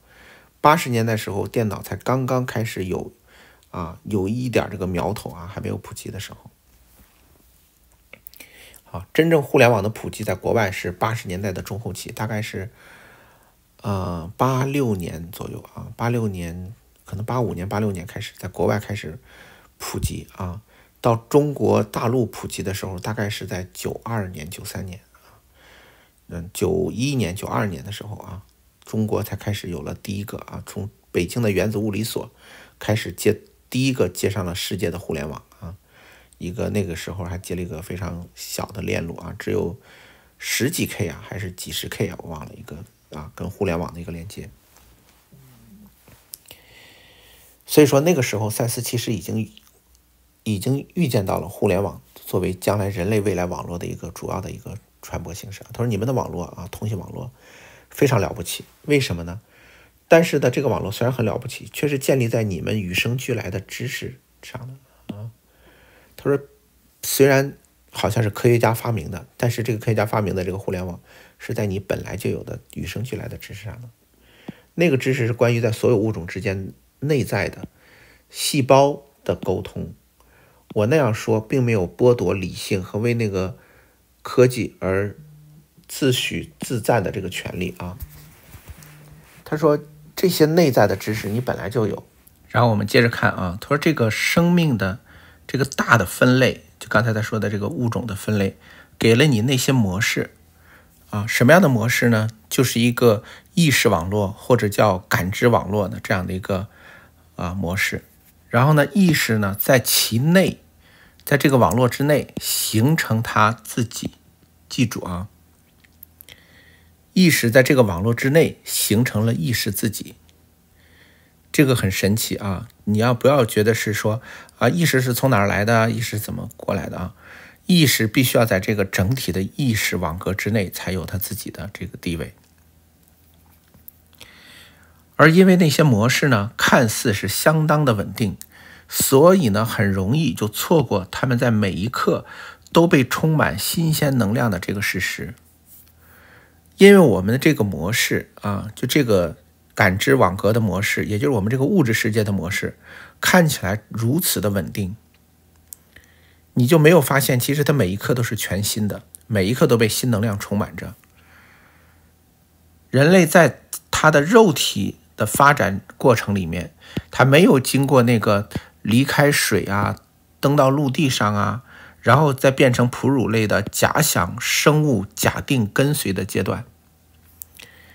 八十年代时候，电脑才刚刚开始有啊，有一点这个苗头啊，还没有普及的时候。啊，真正互联网的普及在国外是八十年代的中后期，大概是，呃，八六年左右啊，八六年可能八五年、八六年开始在国外开始普及啊，到中国大陆普及的时候，大概是在九二年、九三年啊，嗯，九一年、九二年的时候啊，中国才开始有了第一个啊，从北京的原子物理所开始接第一个接上了世界的互联网。一个那个时候还接了一个非常小的链路啊，只有十几 K 啊，还是几十 K 啊，我忘了一个啊，跟互联网的一个连接。所以说那个时候，赛斯其实已经已经预见到了互联网作为将来人类未来网络的一个主要的一个传播形式啊。他说：“你们的网络啊，通信网络非常了不起，为什么呢？但是呢，这个网络虽然很了不起，却是建立在你们与生俱来的知识上的。”他说：“虽然好像是科学家发明的，但是这个科学家发明的这个互联网是在你本来就有的与生俱来的知识上的。那个知识是关于在所有物种之间内在的细胞的沟通。我那样说，并没有剥夺理性和为那个科技而自诩自赞的这个权利啊。”他说：“这些内在的知识你本来就有。”然后我们接着看啊，他说：“这个生命的。”这个大的分类，就刚才他说的这个物种的分类，给了你那些模式啊？什么样的模式呢？就是一个意识网络或者叫感知网络的这样的一个啊模式。然后呢，意识呢在其内，在这个网络之内形成它自己。记住啊，意识在这个网络之内形成了意识自己。这个很神奇啊！你要不要觉得是说？啊，意识是从哪儿来的？意识怎么过来的啊？意识必须要在这个整体的意识网格之内，才有它自己的这个地位。而因为那些模式呢，看似是相当的稳定，所以呢，很容易就错过他们在每一刻都被充满新鲜能量的这个事实。因为我们的这个模式啊，就这个感知网格的模式，也就是我们这个物质世界的模式。看起来如此的稳定，你就没有发现，其实它每一刻都是全新的，每一刻都被新能量充满着。人类在他的肉体的发展过程里面，他没有经过那个离开水啊，登到陆地上啊，然后再变成哺乳类的假想生物假定跟随的阶段，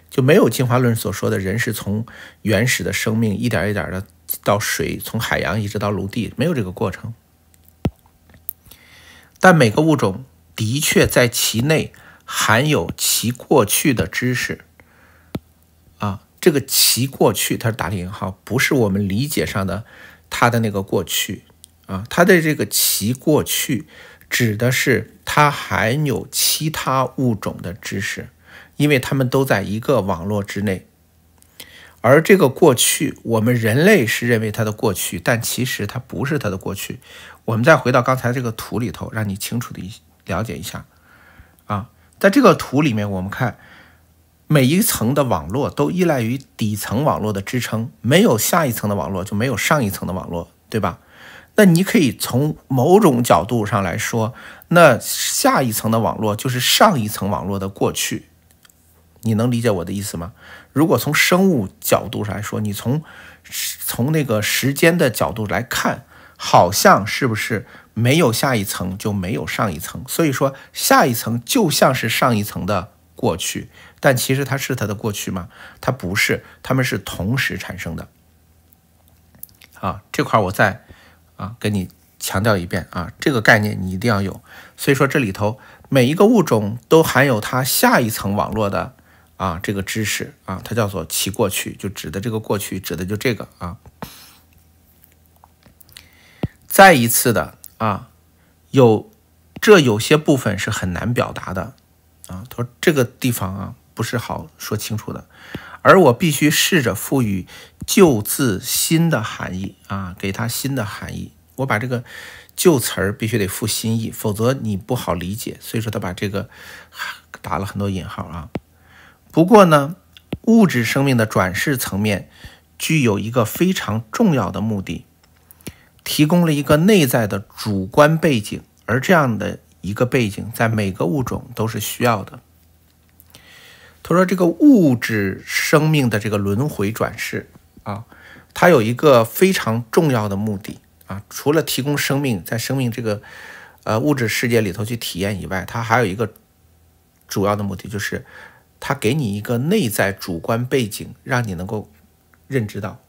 就没有进化论所说的，人是从原始的生命一点一点的。到水从海洋一直到陆地，没有这个过程。但每个物种的确在其内含有其过去的知识。啊，这个“其过去”，它是打引号，不是我们理解上的它的那个过去。啊，它的这个“其过去”指的是它含有其他物种的知识，因为它们都在一个网络之内。而这个过去，我们人类是认为它的过去，但其实它不是它的过去。我们再回到刚才这个图里头，让你清楚的一了解一下。啊，在这个图里面，我们看每一层的网络都依赖于底层网络的支撑，没有下一层的网络就没有上一层的网络，对吧？那你可以从某种角度上来说，那下一层的网络就是上一层网络的过去。你能理解我的意思吗？如果从生物角度上来说，你从从那个时间的角度来看，好像是不是没有下一层就没有上一层？所以说下一层就像是上一层的过去，但其实它是它的过去吗？它不是，它们是同时产生的。啊，这块我再啊跟你强调一遍啊，这个概念你一定要有。所以说这里头每一个物种都含有它下一层网络的。啊，这个知识啊，它叫做其过去，就指的这个过去，指的就这个啊。再一次的啊，有这有些部分是很难表达的啊。他说这个地方啊，不是好说清楚的，而我必须试着赋予旧字新的含义啊，给它新的含义。我把这个旧词儿必须得赋新意，否则你不好理解。所以说他把这个打了很多引号啊。不过呢，物质生命的转世层面具有一个非常重要的目的，提供了一个内在的主观背景，而这样的一个背景在每个物种都是需要的。他说：“这个物质生命的这个轮回转世啊，它有一个非常重要的目的啊，除了提供生命在生命这个呃物质世界里头去体验以外，它还有一个主要的目的就是。”他给你一个内在主观背景，让你能够认知到。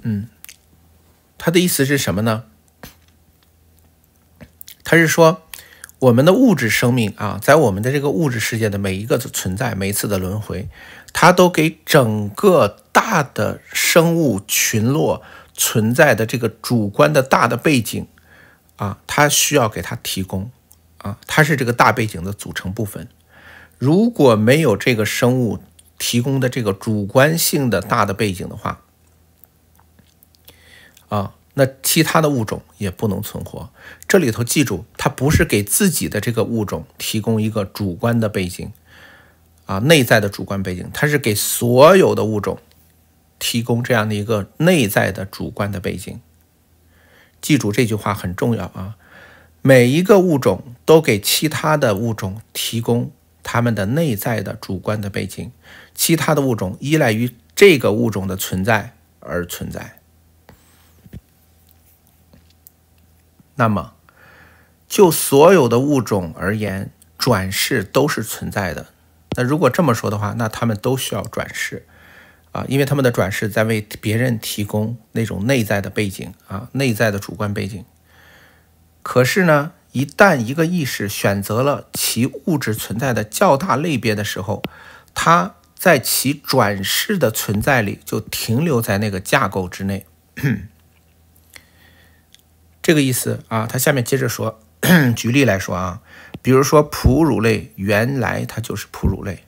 嗯，他的意思是什么呢？他是说，我们的物质生命啊，在我们的这个物质世界的每一个存在、每一次的轮回，它都给整个大的生物群落。存在的这个主观的大的背景，啊，它需要给它提供，啊，它是这个大背景的组成部分。如果没有这个生物提供的这个主观性的大的背景的话，啊，那其他的物种也不能存活。这里头记住，它不是给自己的这个物种提供一个主观的背景，啊，内在的主观背景，它是给所有的物种。提供这样的一个内在的主观的背景，记住这句话很重要啊！每一个物种都给其他的物种提供他们的内在的主观的背景，其他的物种依赖于这个物种的存在而存在。那么，就所有的物种而言，转世都是存在的。那如果这么说的话，那他们都需要转世。啊，因为他们的转世在为别人提供那种内在的背景啊，内在的主观背景。可是呢，一旦一个意识选择了其物质存在的较大类别的时候，它在其转世的存在里就停留在那个架构之内。这个意思啊，他下面接着说，举例来说啊，比如说哺乳类，原来它就是哺乳类，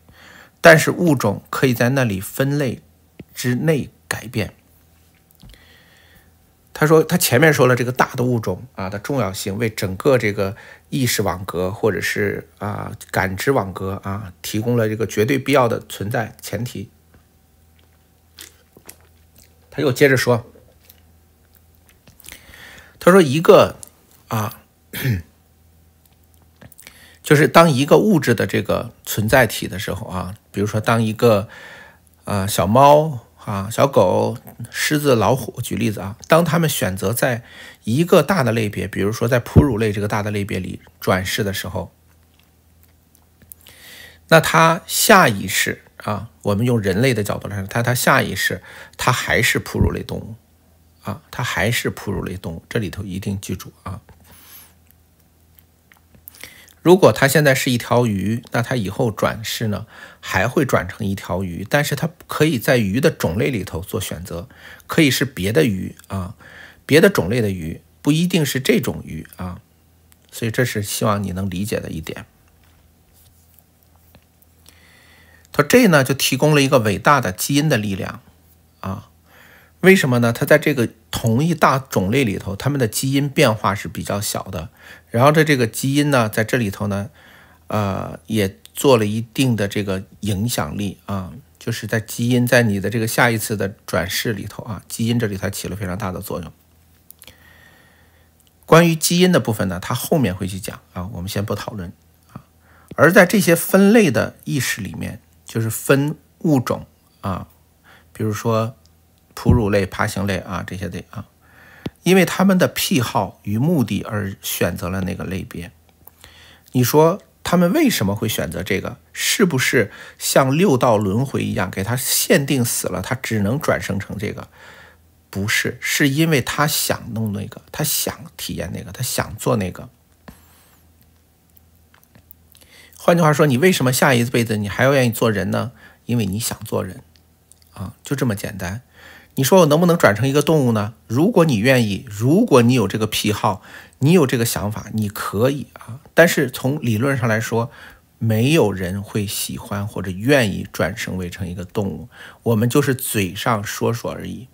但是物种可以在那里分类。之内改变，他说他前面说了这个大的物种啊的重要性，为整个这个意识网格或者是啊感知网格啊提供了这个绝对必要的存在前提。他又接着说，他说一个啊，就是当一个物质的这个存在体的时候啊，比如说当一个。啊，小猫啊，小狗，狮子、老虎，举例子啊。当他们选择在一个大的类别，比如说在哺乳类这个大的类别里转世的时候，那他下一世啊，我们用人类的角度来看，他他下一世，他还是哺乳类动物，啊，他还是哺乳类动物，这里头一定记住啊。如果它现在是一条鱼，那它以后转世呢，还会转成一条鱼，但是它可以在鱼的种类里头做选择，可以是别的鱼啊，别的种类的鱼，不一定是这种鱼啊，所以这是希望你能理解的一点。它这呢就提供了一个伟大的基因的力量啊。为什么呢？它在这个同一大种类里头，它们的基因变化是比较小的。然后的这个基因呢，在这里头呢，呃，也做了一定的这个影响力啊，就是在基因在你的这个下一次的转世里头啊，基因这里它起了非常大的作用。关于基因的部分呢，它后面会去讲啊，我们先不讨论啊。而在这些分类的意识里面，就是分物种啊，比如说。哺乳类、爬行类啊，这些的啊，因为他们的癖好与目的而选择了那个类别。你说他们为什么会选择这个？是不是像六道轮回一样给他限定死了？他只能转生成这个？不是，是因为他想弄那个，他想体验那个，他想做那个。换句话说，你为什么下一辈子你还要愿意做人呢？因为你想做人啊，就这么简单。你说我能不能转成一个动物呢？如果你愿意，如果你有这个癖好，你有这个想法，你可以啊。但是从理论上来说，没有人会喜欢或者愿意转生为成一个动物。我们就是嘴上说说而已，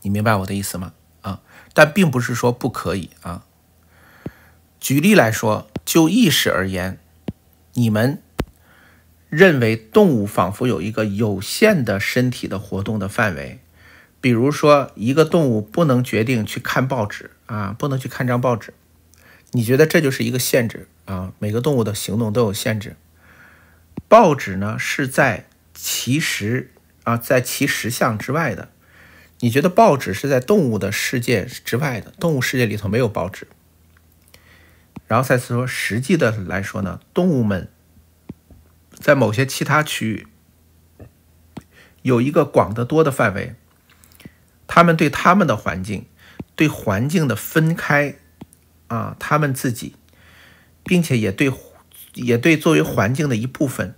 你明白我的意思吗？啊，但并不是说不可以啊。举例来说，就意识而言，你们。认为动物仿佛有一个有限的身体的活动的范围，比如说一个动物不能决定去看报纸啊，不能去看张报纸。你觉得这就是一个限制啊？每个动物的行动都有限制。报纸呢是在其实啊在其实相之外的。你觉得报纸是在动物的世界之外的？动物世界里头没有报纸。然后赛斯说，实际的来说呢，动物们。在某些其他区域，有一个广得多的范围，他们对他们的环境、对环境的分开，啊，他们自己，并且也对，也对作为环境的一部分，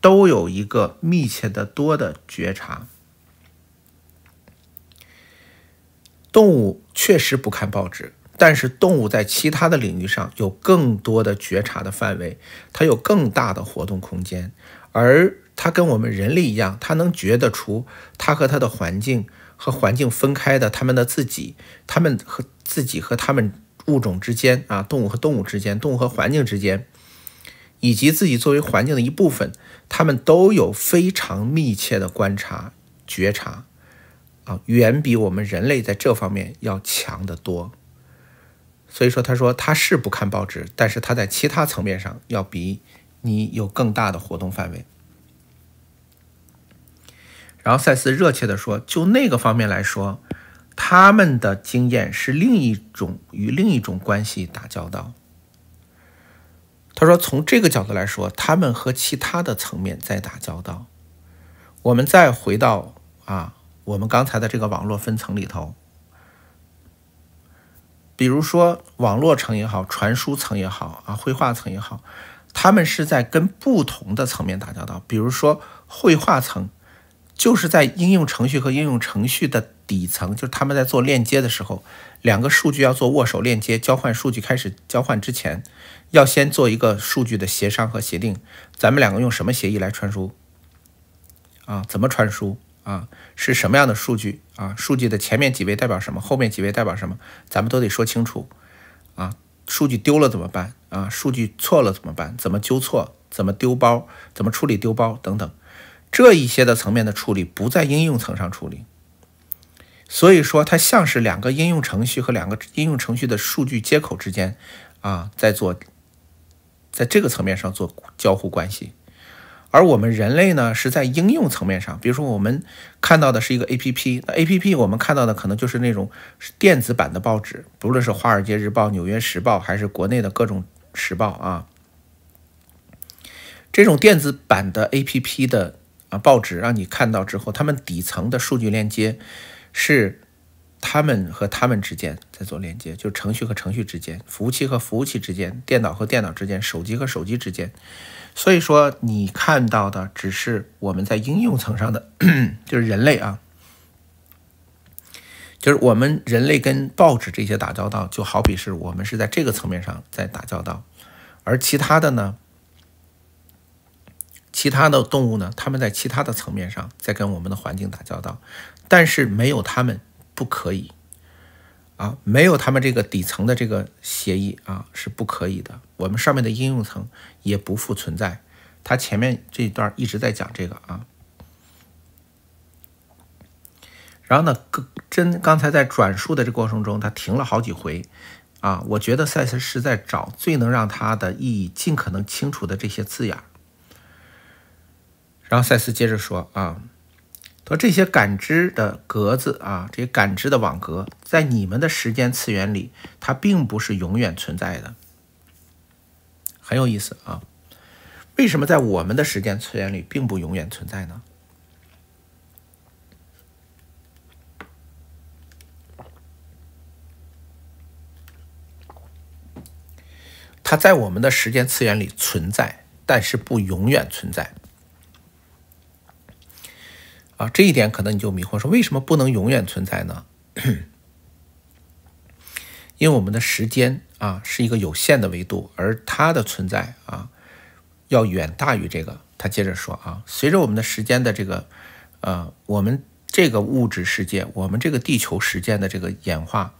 都有一个密切的多的觉察。动物确实不看报纸。但是动物在其他的领域上有更多的觉察的范围，它有更大的活动空间，而它跟我们人类一样，它能觉得出它和它的环境和环境分开的它们的自己，它们和自己和它们物种之间啊，动物和动物之间，动物和环境之间，以及自己作为环境的一部分，它们都有非常密切的观察觉察啊，远比我们人类在这方面要强得多。所以说，他说他是不看报纸，但是他在其他层面上要比你有更大的活动范围。然后赛斯热切的说，就那个方面来说，他们的经验是另一种与另一种关系打交道。他说，从这个角度来说，他们和其他的层面在打交道。我们再回到啊，我们刚才的这个网络分层里头。比如说网络层也好，传输层也好，啊，绘画层也好，他们是在跟不同的层面打交道。比如说绘画层，就是在应用程序和应用程序的底层，就是他们在做链接的时候，两个数据要做握手链接，交换数据开始交换之前，要先做一个数据的协商和协定，咱们两个用什么协议来传输？啊，怎么传输？啊，是什么样的数据？啊，数据的前面几位代表什么？后面几位代表什么？咱们都得说清楚。啊，数据丢了怎么办？啊，数据错了怎么办？怎么纠错？怎么丢包？怎么处理丢包等等？这一些的层面的处理不在应用层上处理。所以说，它像是两个应用程序和两个应用程序的数据接口之间，啊，在做，在这个层面上做交互关系。而我们人类呢，是在应用层面上，比如说我们看到的是一个 APP，那 APP 我们看到的可能就是那种电子版的报纸，不论是《华尔街日报》《纽约时报》还是国内的各种时报啊，这种电子版的 APP 的啊报纸，让你看到之后，他们底层的数据链接是他们和他们之间在做连接，就是程序和程序之间，服务器和服务器之间，电脑和电脑之间，手机和手机之间。所以说，你看到的只是我们在应用层上的，就是人类啊，就是我们人类跟报纸这些打交道，就好比是我们是在这个层面上在打交道，而其他的呢，其他的动物呢，他们在其他的层面上在跟我们的环境打交道，但是没有他们不可以啊，没有他们这个底层的这个协议啊，是不可以的。我们上面的应用层也不复存在。他前面这一段一直在讲这个啊。然后呢，真刚才在转述的这过程中，他停了好几回啊。我觉得赛斯是在找最能让他的意义尽可能清楚的这些字眼。然后赛斯接着说啊，说这些感知的格子啊，这些感知的网格，在你们的时间次元里，它并不是永远存在的。很有意思啊，为什么在我们的时间次元里并不永远存在呢？它在我们的时间次元里存在，但是不永远存在啊。这一点可能你就迷惑，说为什么不能永远存在呢？因为我们的时间啊是一个有限的维度，而它的存在啊要远大于这个。他接着说啊，随着我们的时间的这个，呃，我们这个物质世界，我们这个地球时间的这个演化，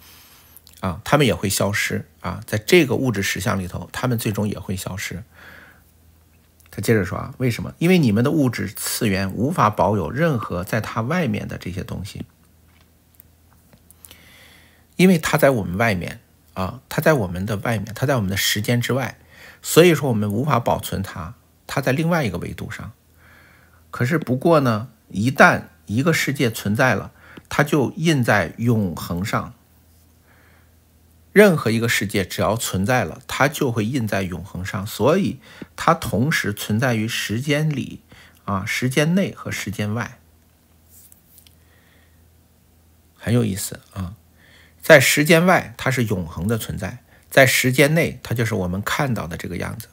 啊，它们也会消失啊，在这个物质实相里头，它们最终也会消失。他接着说啊，为什么？因为你们的物质次元无法保有任何在它外面的这些东西。因为它在我们外面啊，它在我们的外面，它在我们的时间之外，所以说我们无法保存它。它在另外一个维度上。可是不过呢，一旦一个世界存在了，它就印在永恒上。任何一个世界只要存在了，它就会印在永恒上。所以它同时存在于时间里啊，时间内和时间外，很有意思啊。在时间外，它是永恒的存在；在时间内，它就是我们看到的这个样子。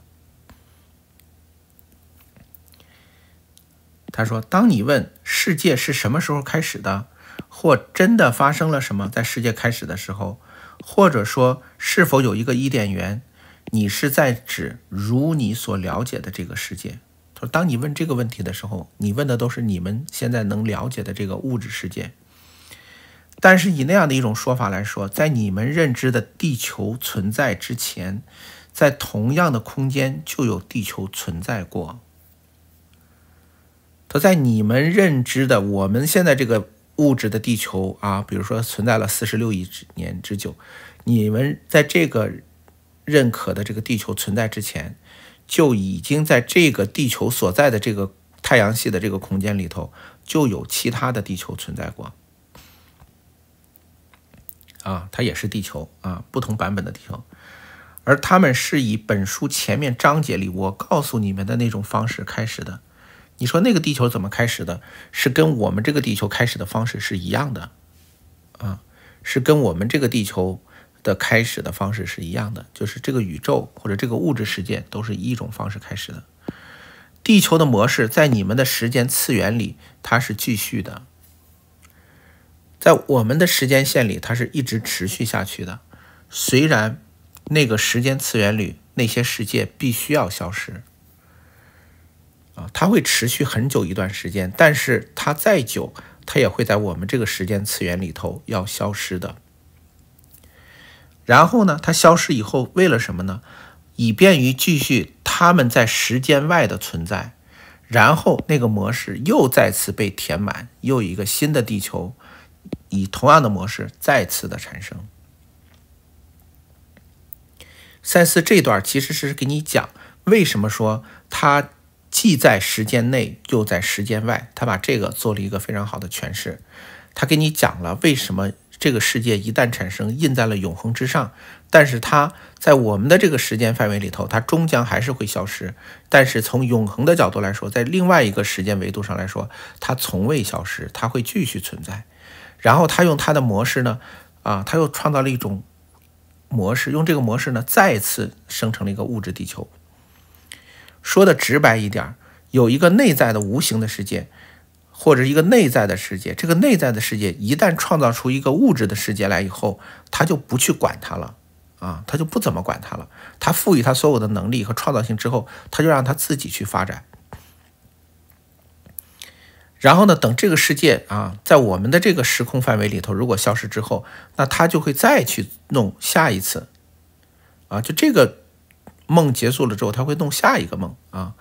他说：“当你问世界是什么时候开始的，或真的发生了什么，在世界开始的时候，或者说是否有一个伊甸园，你是在指如你所了解的这个世界。”他说：“当你问这个问题的时候，你问的都是你们现在能了解的这个物质世界。”但是以那样的一种说法来说，在你们认知的地球存在之前，在同样的空间就有地球存在过。它在你们认知的我们现在这个物质的地球啊，比如说存在了四十六亿年之久，你们在这个认可的这个地球存在之前，就已经在这个地球所在的这个太阳系的这个空间里头，就有其他的地球存在过。啊，它也是地球啊，不同版本的地球，而他们是以本书前面章节里我告诉你们的那种方式开始的。你说那个地球怎么开始的？是跟我们这个地球开始的方式是一样的啊？是跟我们这个地球的开始的方式是一样的？就是这个宇宙或者这个物质世界都是一种方式开始的。地球的模式在你们的时间次元里，它是继续的。在我们的时间线里，它是一直持续下去的。虽然那个时间次元里那些世界必须要消失啊，它会持续很久一段时间，但是它再久，它也会在我们这个时间次元里头要消失的。然后呢，它消失以后，为了什么呢？以便于继续他们在时间外的存在。然后那个模式又再次被填满，又一个新的地球。以同样的模式再次的产生。塞斯这段其实是给你讲为什么说它既在时间内又在时间外，他把这个做了一个非常好的诠释。他给你讲了为什么这个世界一旦产生，印在了永恒之上，但是它在我们的这个时间范围里头，它终将还是会消失。但是从永恒的角度来说，在另外一个时间维度上来说，它从未消失，它会继续存在。然后他用他的模式呢，啊，他又创造了一种模式，用这个模式呢，再次生成了一个物质地球。说的直白一点，有一个内在的无形的世界，或者一个内在的世界。这个内在的世界一旦创造出一个物质的世界来以后，他就不去管它了，啊，他就不怎么管它了。他赋予他所有的能力和创造性之后，他就让他自己去发展。然后呢？等这个世界啊，在我们的这个时空范围里头，如果消失之后，那他就会再去弄下一次，啊，就这个梦结束了之后，他会弄下一个梦啊，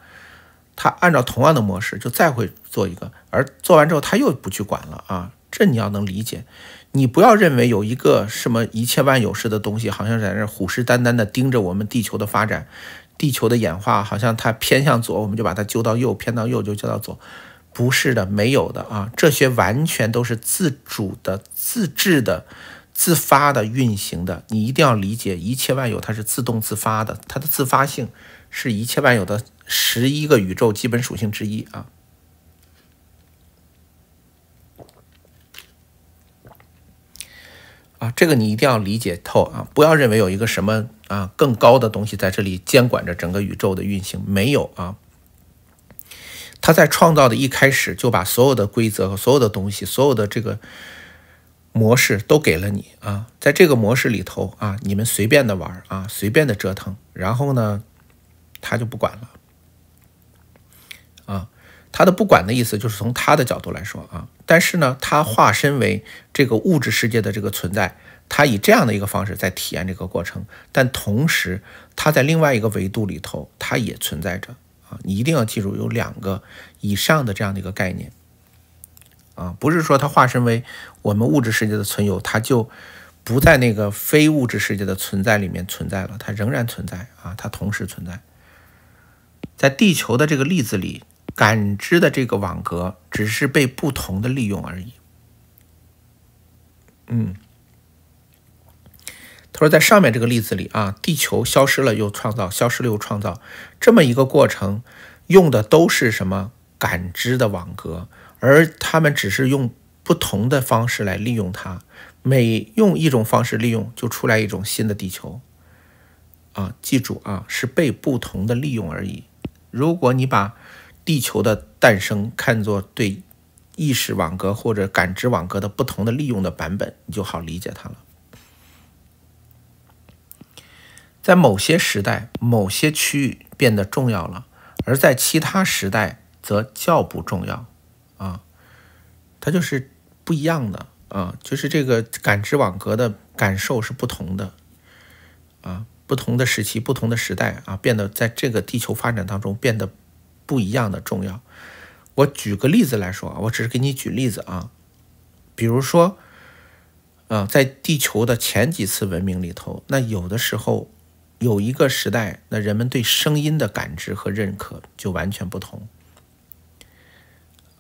他按照同样的模式，就再会做一个，而做完之后，他又不去管了啊。这你要能理解，你不要认为有一个什么一切万有式的东西，好像在那虎视眈眈地盯着我们地球的发展、地球的演化，好像它偏向左，我们就把它揪到右，偏到右就揪到左。不是的，没有的啊，这些完全都是自主的、自制的、自发的运行的。你一定要理解，一切万有它是自动自发的，它的自发性是一切万有的十一个宇宙基本属性之一啊。啊，这个你一定要理解透啊，不要认为有一个什么啊更高的东西在这里监管着整个宇宙的运行，没有啊。他在创造的一开始就把所有的规则和所有的东西、所有的这个模式都给了你啊，在这个模式里头啊，你们随便的玩啊，随便的折腾，然后呢，他就不管了。啊，他的不管的意思就是从他的角度来说啊，但是呢，他化身为这个物质世界的这个存在，他以这样的一个方式在体验这个过程，但同时他在另外一个维度里头，他也存在着。你一定要记住，有两个以上的这样的一个概念啊，不是说它化身为我们物质世界的存有，它就不在那个非物质世界的存在里面存在了，它仍然存在啊，它同时存在。在地球的这个例子里，感知的这个网格只是被不同的利用而已。嗯。他说，在上面这个例子里啊，地球消失了又创造，消失了又创造，这么一个过程，用的都是什么感知的网格，而他们只是用不同的方式来利用它，每用一种方式利用，就出来一种新的地球。啊，记住啊，是被不同的利用而已。如果你把地球的诞生看作对意识网格或者感知网格的不同的利用的版本，你就好理解它了。在某些时代、某些区域变得重要了，而在其他时代则较不重要。啊，它就是不一样的啊，就是这个感知网格的感受是不同的。啊，不同的时期、不同的时代啊，变得在这个地球发展当中变得不一样的重要。我举个例子来说啊，我只是给你举例子啊，比如说，啊，在地球的前几次文明里头，那有的时候。有一个时代，那人们对声音的感知和认可就完全不同。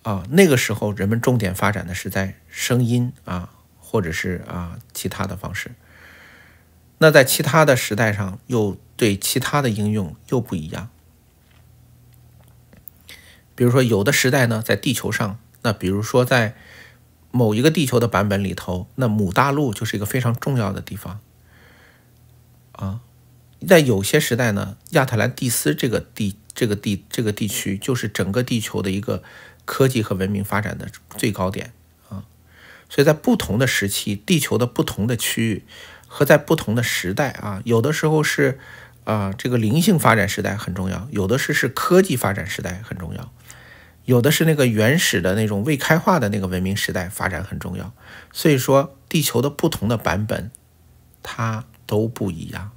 啊，那个时候人们重点发展的是在声音啊，或者是啊其他的方式。那在其他的时代上，又对其他的应用又不一样。比如说，有的时代呢，在地球上，那比如说在某一个地球的版本里头，那母大陆就是一个非常重要的地方。啊。在有些时代呢，亚特兰蒂斯这个地、这个地、这个地区，就是整个地球的一个科技和文明发展的最高点啊。所以在不同的时期，地球的不同的区域和在不同的时代啊，有的时候是啊，这个灵性发展时代很重要；有的是是科技发展时代很重要；有的是那个原始的那种未开化的那个文明时代发展很重要。所以说，地球的不同的版本，它都不一样。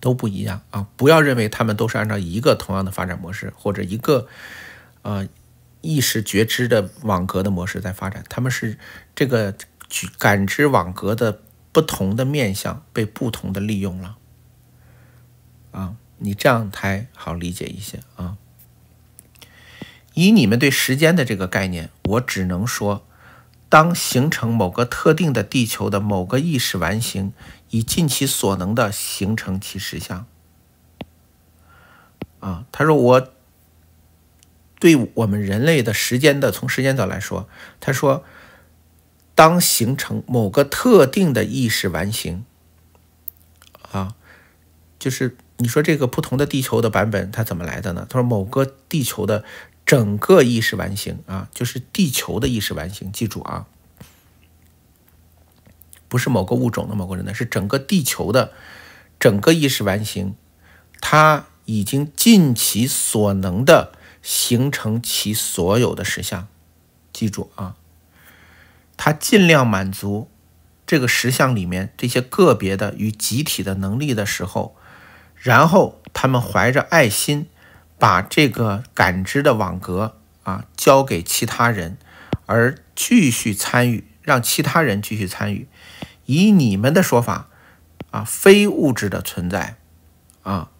都不一样啊！不要认为他们都是按照一个同样的发展模式，或者一个，呃，意识觉知的网格的模式在发展。他们是这个感知网格的不同的面向被不同的利用了，啊，你这样才好理解一些啊。以你们对时间的这个概念，我只能说。当形成某个特定的地球的某个意识完形，以尽其所能的形成其实相。啊，他说我对我们人类的时间的从时间角来说，他说当形成某个特定的意识完形，啊，就是你说这个不同的地球的版本，它怎么来的呢？他说某个地球的。整个意识完形啊，就是地球的意识完形。记住啊，不是某个物种的、某个人的，是整个地球的、整个意识完形。它已经尽其所能的形成其所有的实像。记住啊，它尽量满足这个实像里面这些个别的与集体的能力的时候，然后他们怀着爱心。把这个感知的网格啊交给其他人，而继续参与，让其他人继续参与。以你们的说法啊，非物质的存在啊，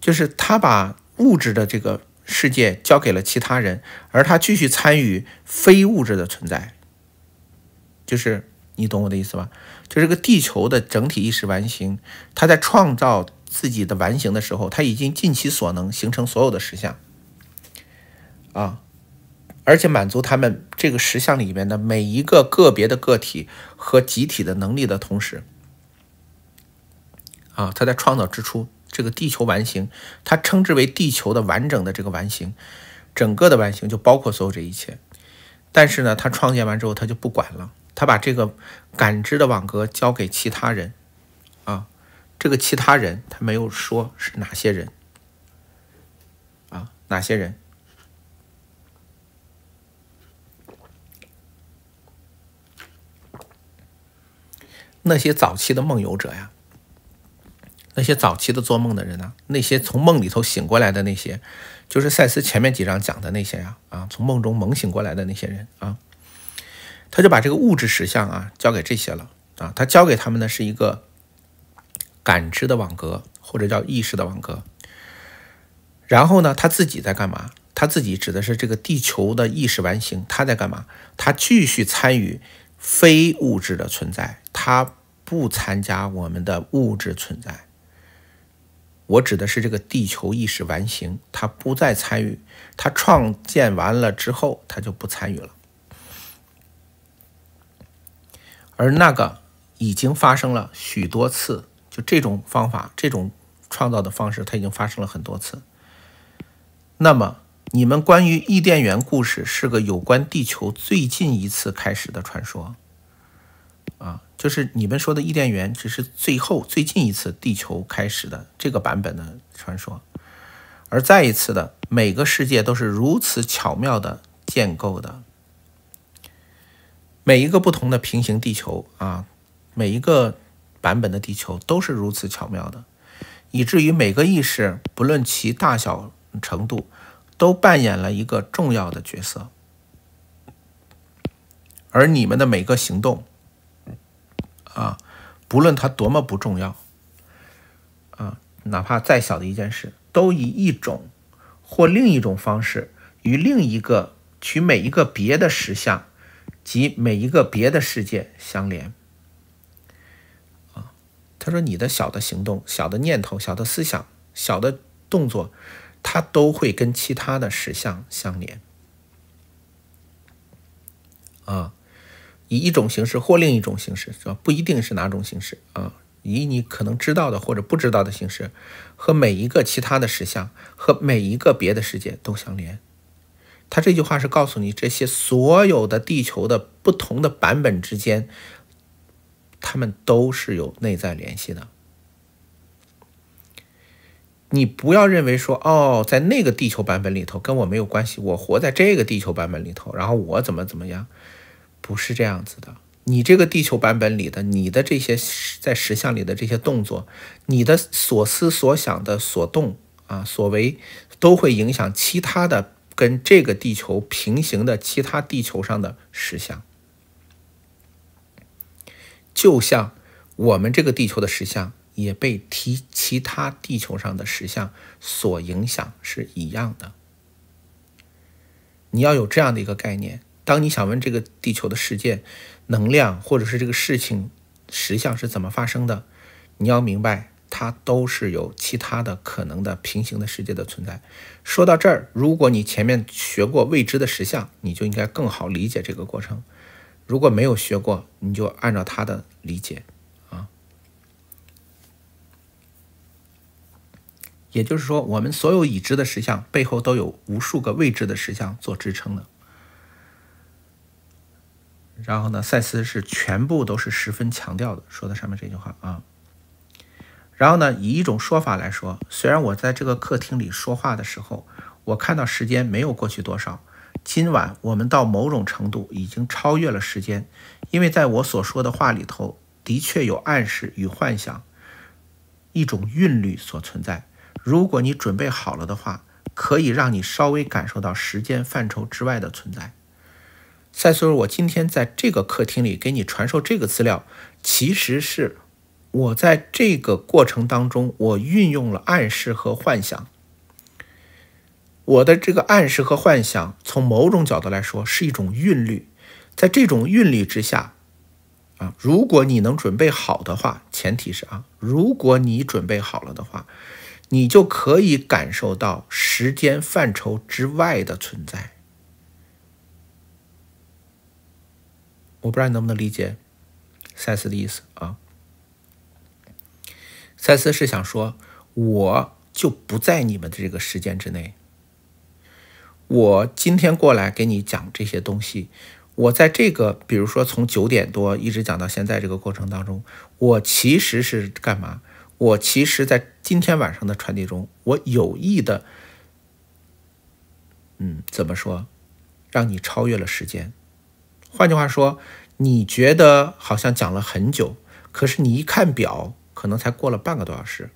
就是他把物质的这个世界交给了其他人，而他继续参与非物质的存在。就是你懂我的意思吧？就这个地球的整体意识完形，他在创造。自己的完形的时候，他已经尽其所能形成所有的实像，啊，而且满足他们这个实像里面的每一个个别的个体和集体的能力的同时，啊，他在创造之初这个地球完形，他称之为地球的完整的这个完形，整个的完形就包括所有这一切。但是呢，他创建完之后他就不管了，他把这个感知的网格交给其他人。这个其他人他没有说是哪些人，啊，哪些人？那些早期的梦游者呀，那些早期的做梦的人呢？那些从梦里头醒过来的那些，就是赛斯前面几章讲的那些呀，啊，从梦中猛醒过来的那些人啊，他就把这个物质实相啊交给这些了啊，他交给他们的是一个。感知的网格，或者叫意识的网格。然后呢，他自己在干嘛？他自己指的是这个地球的意识完形，他在干嘛？他继续参与非物质的存在，他不参加我们的物质存在。我指的是这个地球意识完形，他不再参与，他创建完了之后，他就不参与了。而那个已经发生了许多次。就这种方法，这种创造的方式，它已经发生了很多次。那么，你们关于伊甸园故事是个有关地球最近一次开始的传说啊，就是你们说的伊甸园只是最后最近一次地球开始的这个版本的传说。而再一次的，每个世界都是如此巧妙的建构的，每一个不同的平行地球啊，每一个。版本的地球都是如此巧妙的，以至于每个意识不论其大小程度，都扮演了一个重要的角色。而你们的每个行动，啊，不论它多么不重要，啊，哪怕再小的一件事，都以一种或另一种方式与另一个取每一个别的实相及每一个别的世界相连。他说：“你的小的行动、小的念头、小的思想、小的动作，它都会跟其他的实相相连，啊，以一种形式或另一种形式，是吧？不一定是哪种形式啊，以你可能知道的或者不知道的形式，和每一个其他的实相，和每一个别的世界都相连。”他这句话是告诉你，这些所有的地球的不同的版本之间。他们都是有内在联系的。你不要认为说哦，在那个地球版本里头跟我没有关系，我活在这个地球版本里头，然后我怎么怎么样，不是这样子的。你这个地球版本里的，你的这些在石像里的这些动作，你的所思所想的所动啊所为，都会影响其他的跟这个地球平行的其他地球上的石像。就像我们这个地球的实相也被其其他地球上的实相所影响是一样的。你要有这样的一个概念：当你想问这个地球的事件、能量或者是这个事情实相是怎么发生的，你要明白它都是有其他的可能的平行的世界的存在。说到这儿，如果你前面学过未知的实相，你就应该更好理解这个过程。如果没有学过，你就按照他的理解，啊，也就是说，我们所有已知的实像背后都有无数个未知的实像做支撑的。然后呢，赛斯是全部都是十分强调的，说的上面这句话啊。然后呢，以一种说法来说，虽然我在这个客厅里说话的时候，我看到时间没有过去多少。今晚我们到某种程度已经超越了时间，因为在我所说的话里头，的确有暗示与幻想，一种韵律所存在。如果你准备好了的话，可以让你稍微感受到时间范畴之外的存在。塞索尔，我今天在这个客厅里给你传授这个资料，其实是我在这个过程当中，我运用了暗示和幻想。我的这个暗示和幻想，从某种角度来说是一种韵律，在这种韵律之下，啊，如果你能准备好的话，前提是啊，如果你准备好了的话，你就可以感受到时间范畴之外的存在。我不知道你能不能理解赛斯的意思啊？赛斯是想说，我就不在你们的这个时间之内。我今天过来给你讲这些东西，我在这个比如说从九点多一直讲到现在这个过程当中，我其实是干嘛？我其实，在今天晚上的传递中，我有意的，嗯，怎么说，让你超越了时间。换句话说，你觉得好像讲了很久，可是你一看表，可能才过了半个多小时。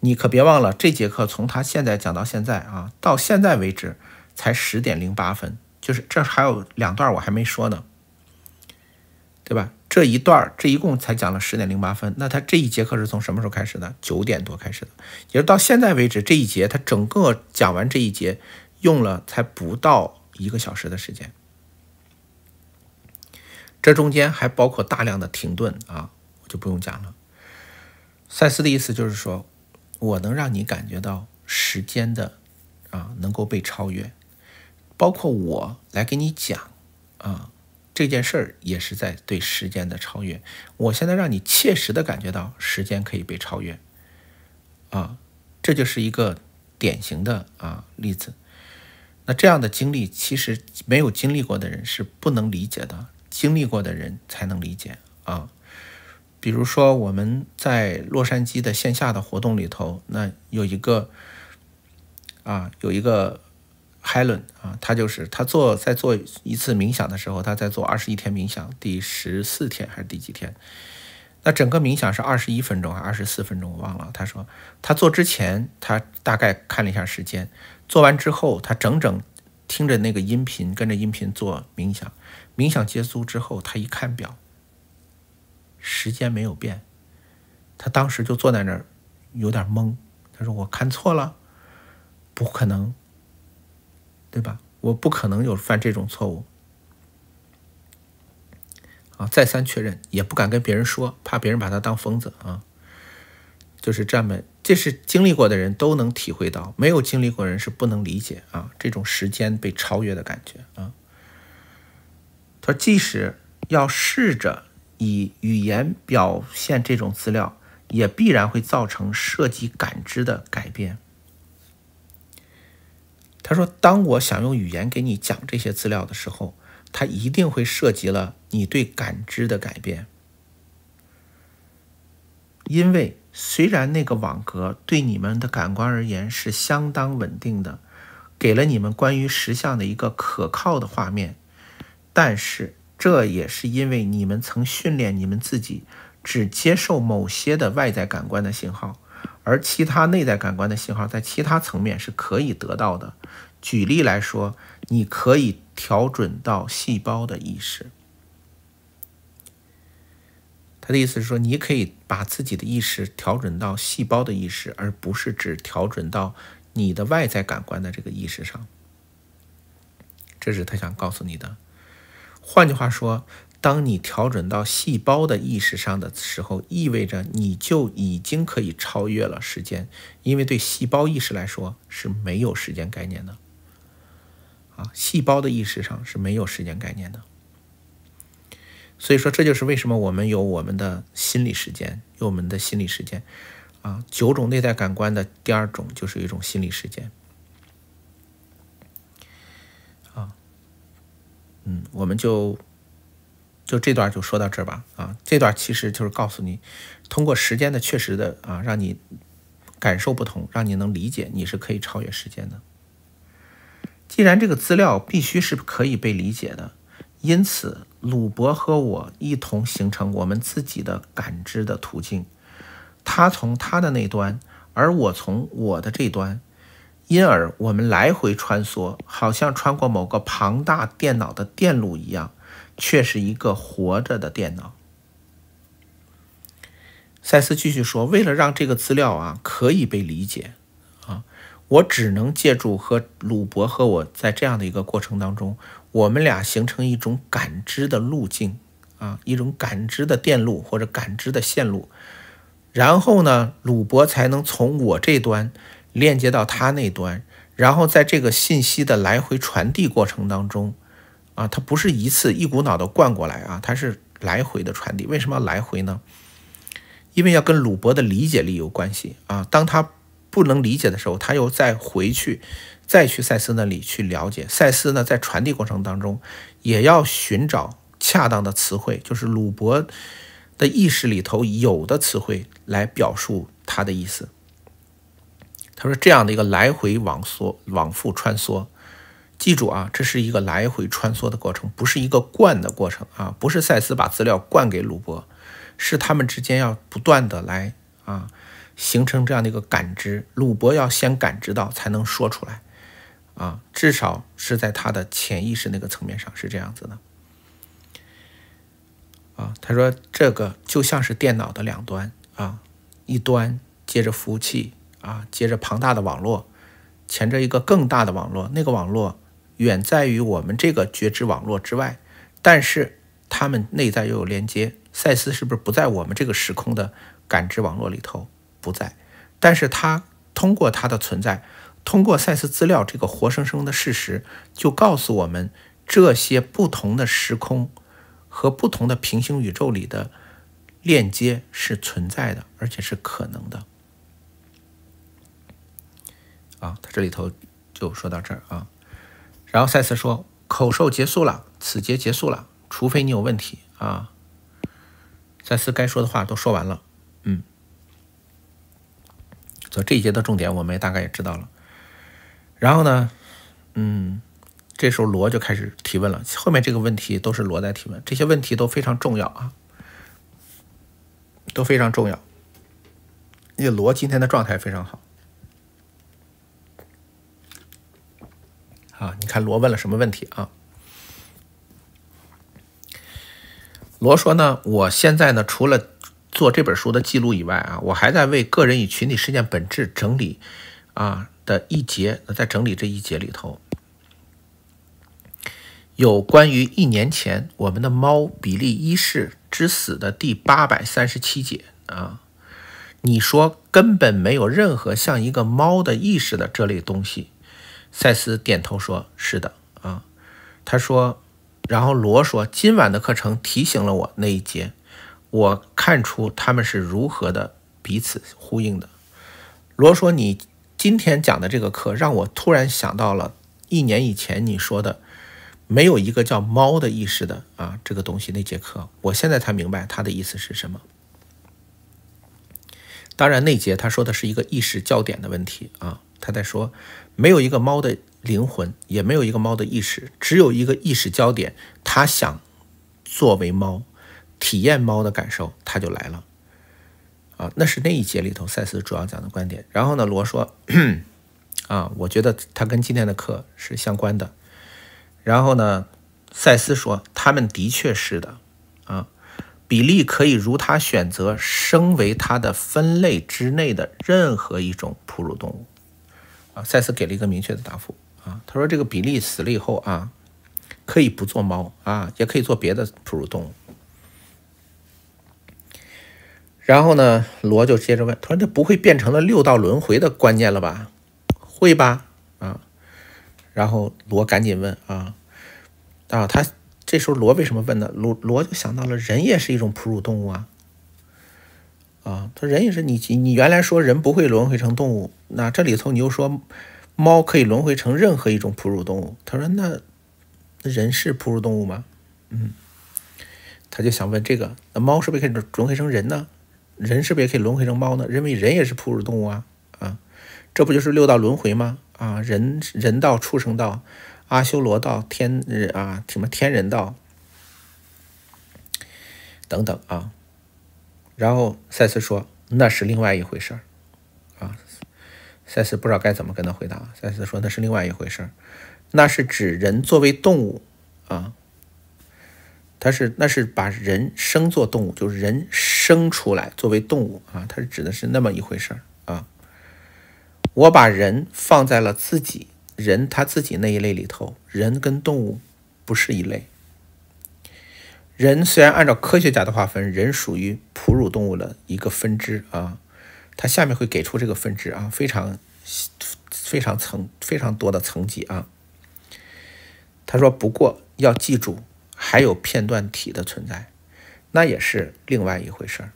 你可别忘了，这节课从他现在讲到现在啊，到现在为止。才十点零八分，就是这还有两段我还没说呢，对吧？这一段这一共才讲了十点零八分，那他这一节课是从什么时候开始的？九点多开始的，也是到现在为止这一节他整个讲完这一节用了才不到一个小时的时间，这中间还包括大量的停顿啊，我就不用讲了。赛斯的意思就是说，我能让你感觉到时间的啊，能够被超越。包括我来给你讲，啊，这件事儿也是在对时间的超越。我现在让你切实的感觉到时间可以被超越，啊，这就是一个典型的啊例子。那这样的经历，其实没有经历过的人是不能理解的，经历过的人才能理解啊。比如说我们在洛杉矶的线下的活动里头，那有一个啊，有一个。Helen 啊，他就是他做在做一次冥想的时候，他在做二十一天冥想，第十四天还是第几天？那整个冥想是二十一分钟还是二十四分钟？我忘了。他说他做之前他大概看了一下时间，做完之后他整整听着那个音频，跟着音频做冥想。冥想结束之后，他一看表，时间没有变。他当时就坐在那儿，有点懵。他说我看错了，不可能。对吧？我不可能有犯这种错误啊！再三确认，也不敢跟别人说，怕别人把他当疯子啊。就是这么，这是经历过的人都能体会到，没有经历过人是不能理解啊这种时间被超越的感觉啊。他说，即使要试着以语言表现这种资料，也必然会造成涉及感知的改变。他说：“当我想用语言给你讲这些资料的时候，它一定会涉及了你对感知的改变。因为虽然那个网格对你们的感官而言是相当稳定的，给了你们关于实像的一个可靠的画面，但是这也是因为你们曾训练你们自己只接受某些的外在感官的信号。”而其他内在感官的信号，在其他层面是可以得到的。举例来说，你可以调准到细胞的意识。他的意思是说，你可以把自己的意识调整到细胞的意识，而不是只调整到你的外在感官的这个意识上。这是他想告诉你的。换句话说，当你调整到细胞的意识上的时候，意味着你就已经可以超越了时间，因为对细胞意识来说是没有时间概念的。啊，细胞的意识上是没有时间概念的。所以说，这就是为什么我们有我们的心理时间，有我们的心理时间。啊，九种内在感官的第二种就是一种心理时间。啊，嗯，我们就。就这段就说到这儿吧，啊，这段其实就是告诉你，通过时间的确实的啊，让你感受不同，让你能理解你是可以超越时间的。既然这个资料必须是可以被理解的，因此鲁伯和我一同形成我们自己的感知的途径，他从他的那端，而我从我的这端，因而我们来回穿梭，好像穿过某个庞大电脑的电路一样。却是一个活着的电脑。赛斯继续说：“为了让这个资料啊可以被理解啊，我只能借助和鲁伯和我在这样的一个过程当中，我们俩形成一种感知的路径啊，一种感知的电路或者感知的线路，然后呢，鲁伯才能从我这端链接到他那端，然后在这个信息的来回传递过程当中。”啊，他不是一次一股脑的灌过来啊，他是来回的传递。为什么要来回呢？因为要跟鲁伯的理解力有关系啊。当他不能理解的时候，他又再回去，再去赛斯那里去了解。赛斯呢，在传递过程当中，也要寻找恰当的词汇，就是鲁伯的意识里头有的词汇来表述他的意思。他说这样的一个来回往缩往复穿梭。记住啊，这是一个来回穿梭的过程，不是一个灌的过程啊，不是赛斯把资料灌给鲁伯，是他们之间要不断的来啊，形成这样的一个感知，鲁伯要先感知到才能说出来，啊，至少是在他的潜意识那个层面上是这样子的。啊，他说这个就像是电脑的两端啊，一端接着服务器啊，接着庞大的网络，前着一个更大的网络，那个网络。远在于我们这个觉知网络之外，但是他们内在又有连接。赛斯是不是不在我们这个时空的感知网络里头？不在，但是他通过他的存在，通过赛斯资料这个活生生的事实，就告诉我们这些不同的时空和不同的平行宇宙里的链接是存在的，而且是可能的。啊，他这里头就说到这儿啊。然后赛斯说：“口授结束了，此节结束了，除非你有问题啊。”赛斯该说的话都说完了，嗯，所以这一节的重点我们大概也知道了。然后呢，嗯，这时候罗就开始提问了。后面这个问题都是罗在提问，这些问题都非常重要啊，都非常重要。因为罗今天的状态非常好。啊，你看罗问了什么问题啊？罗说呢，我现在呢，除了做这本书的记录以外啊，我还在为个人与群体事件本质整理啊的一节，在整理这一节里头，有关于一年前我们的猫比利一世之死的第八百三十七节啊。你说根本没有任何像一个猫的意识的这类东西。赛斯点头说：“是的，啊。”他说，然后罗说：“今晚的课程提醒了我那一节，我看出他们是如何的彼此呼应的。”罗说：“你今天讲的这个课让我突然想到了一年以前你说的‘没有一个叫猫的意识的啊’这个东西，那节课我现在才明白他的意思是什么。当然，那节他说的是一个意识焦点的问题啊，他在说。”没有一个猫的灵魂，也没有一个猫的意识，只有一个意识焦点。它想作为猫体验猫的感受，它就来了。啊，那是那一节里头赛斯主要讲的观点。然后呢，罗说：“ 啊，我觉得它跟今天的课是相关的。”然后呢，赛斯说：“他们的确是的。啊，比利可以如他选择生为他的分类之内的任何一种哺乳动物。”赛斯给了一个明确的答复啊，他说这个比利死了以后啊，可以不做猫啊，也可以做别的哺乳动物。然后呢，罗就接着问，他说这不会变成了六道轮回的观念了吧？会吧？啊，然后罗赶紧问啊啊，他这时候罗为什么问呢？罗罗就想到了人也是一种哺乳动物啊。啊，他说人也是你你原来说人不会轮回成动物，那这里头你又说，猫可以轮回成任何一种哺乳动物。他说那人是哺乳动物吗？嗯，他就想问这个，那猫是不是可以轮回成人呢？人是不是也可以轮回成猫呢？认为人也是哺乳动物啊啊，这不就是六道轮回吗？啊，人人道、畜生道、阿修罗道、天人啊什么天人道等等啊。然后赛斯说：“那是另外一回事儿，啊，赛斯不知道该怎么跟他回答。赛斯说那是另外一回事儿，那是指人作为动物，啊，他是那是把人生做动物，就是人生出来作为动物，啊，他是指的是那么一回事儿，啊，我把人放在了自己人他自己那一类里头，人跟动物不是一类。”人虽然按照科学家的划分，人属于哺乳动物的一个分支啊，它下面会给出这个分支啊，非常非常层非常多的层级啊。他说：“不过要记住，还有片段体的存在，那也是另外一回事儿。”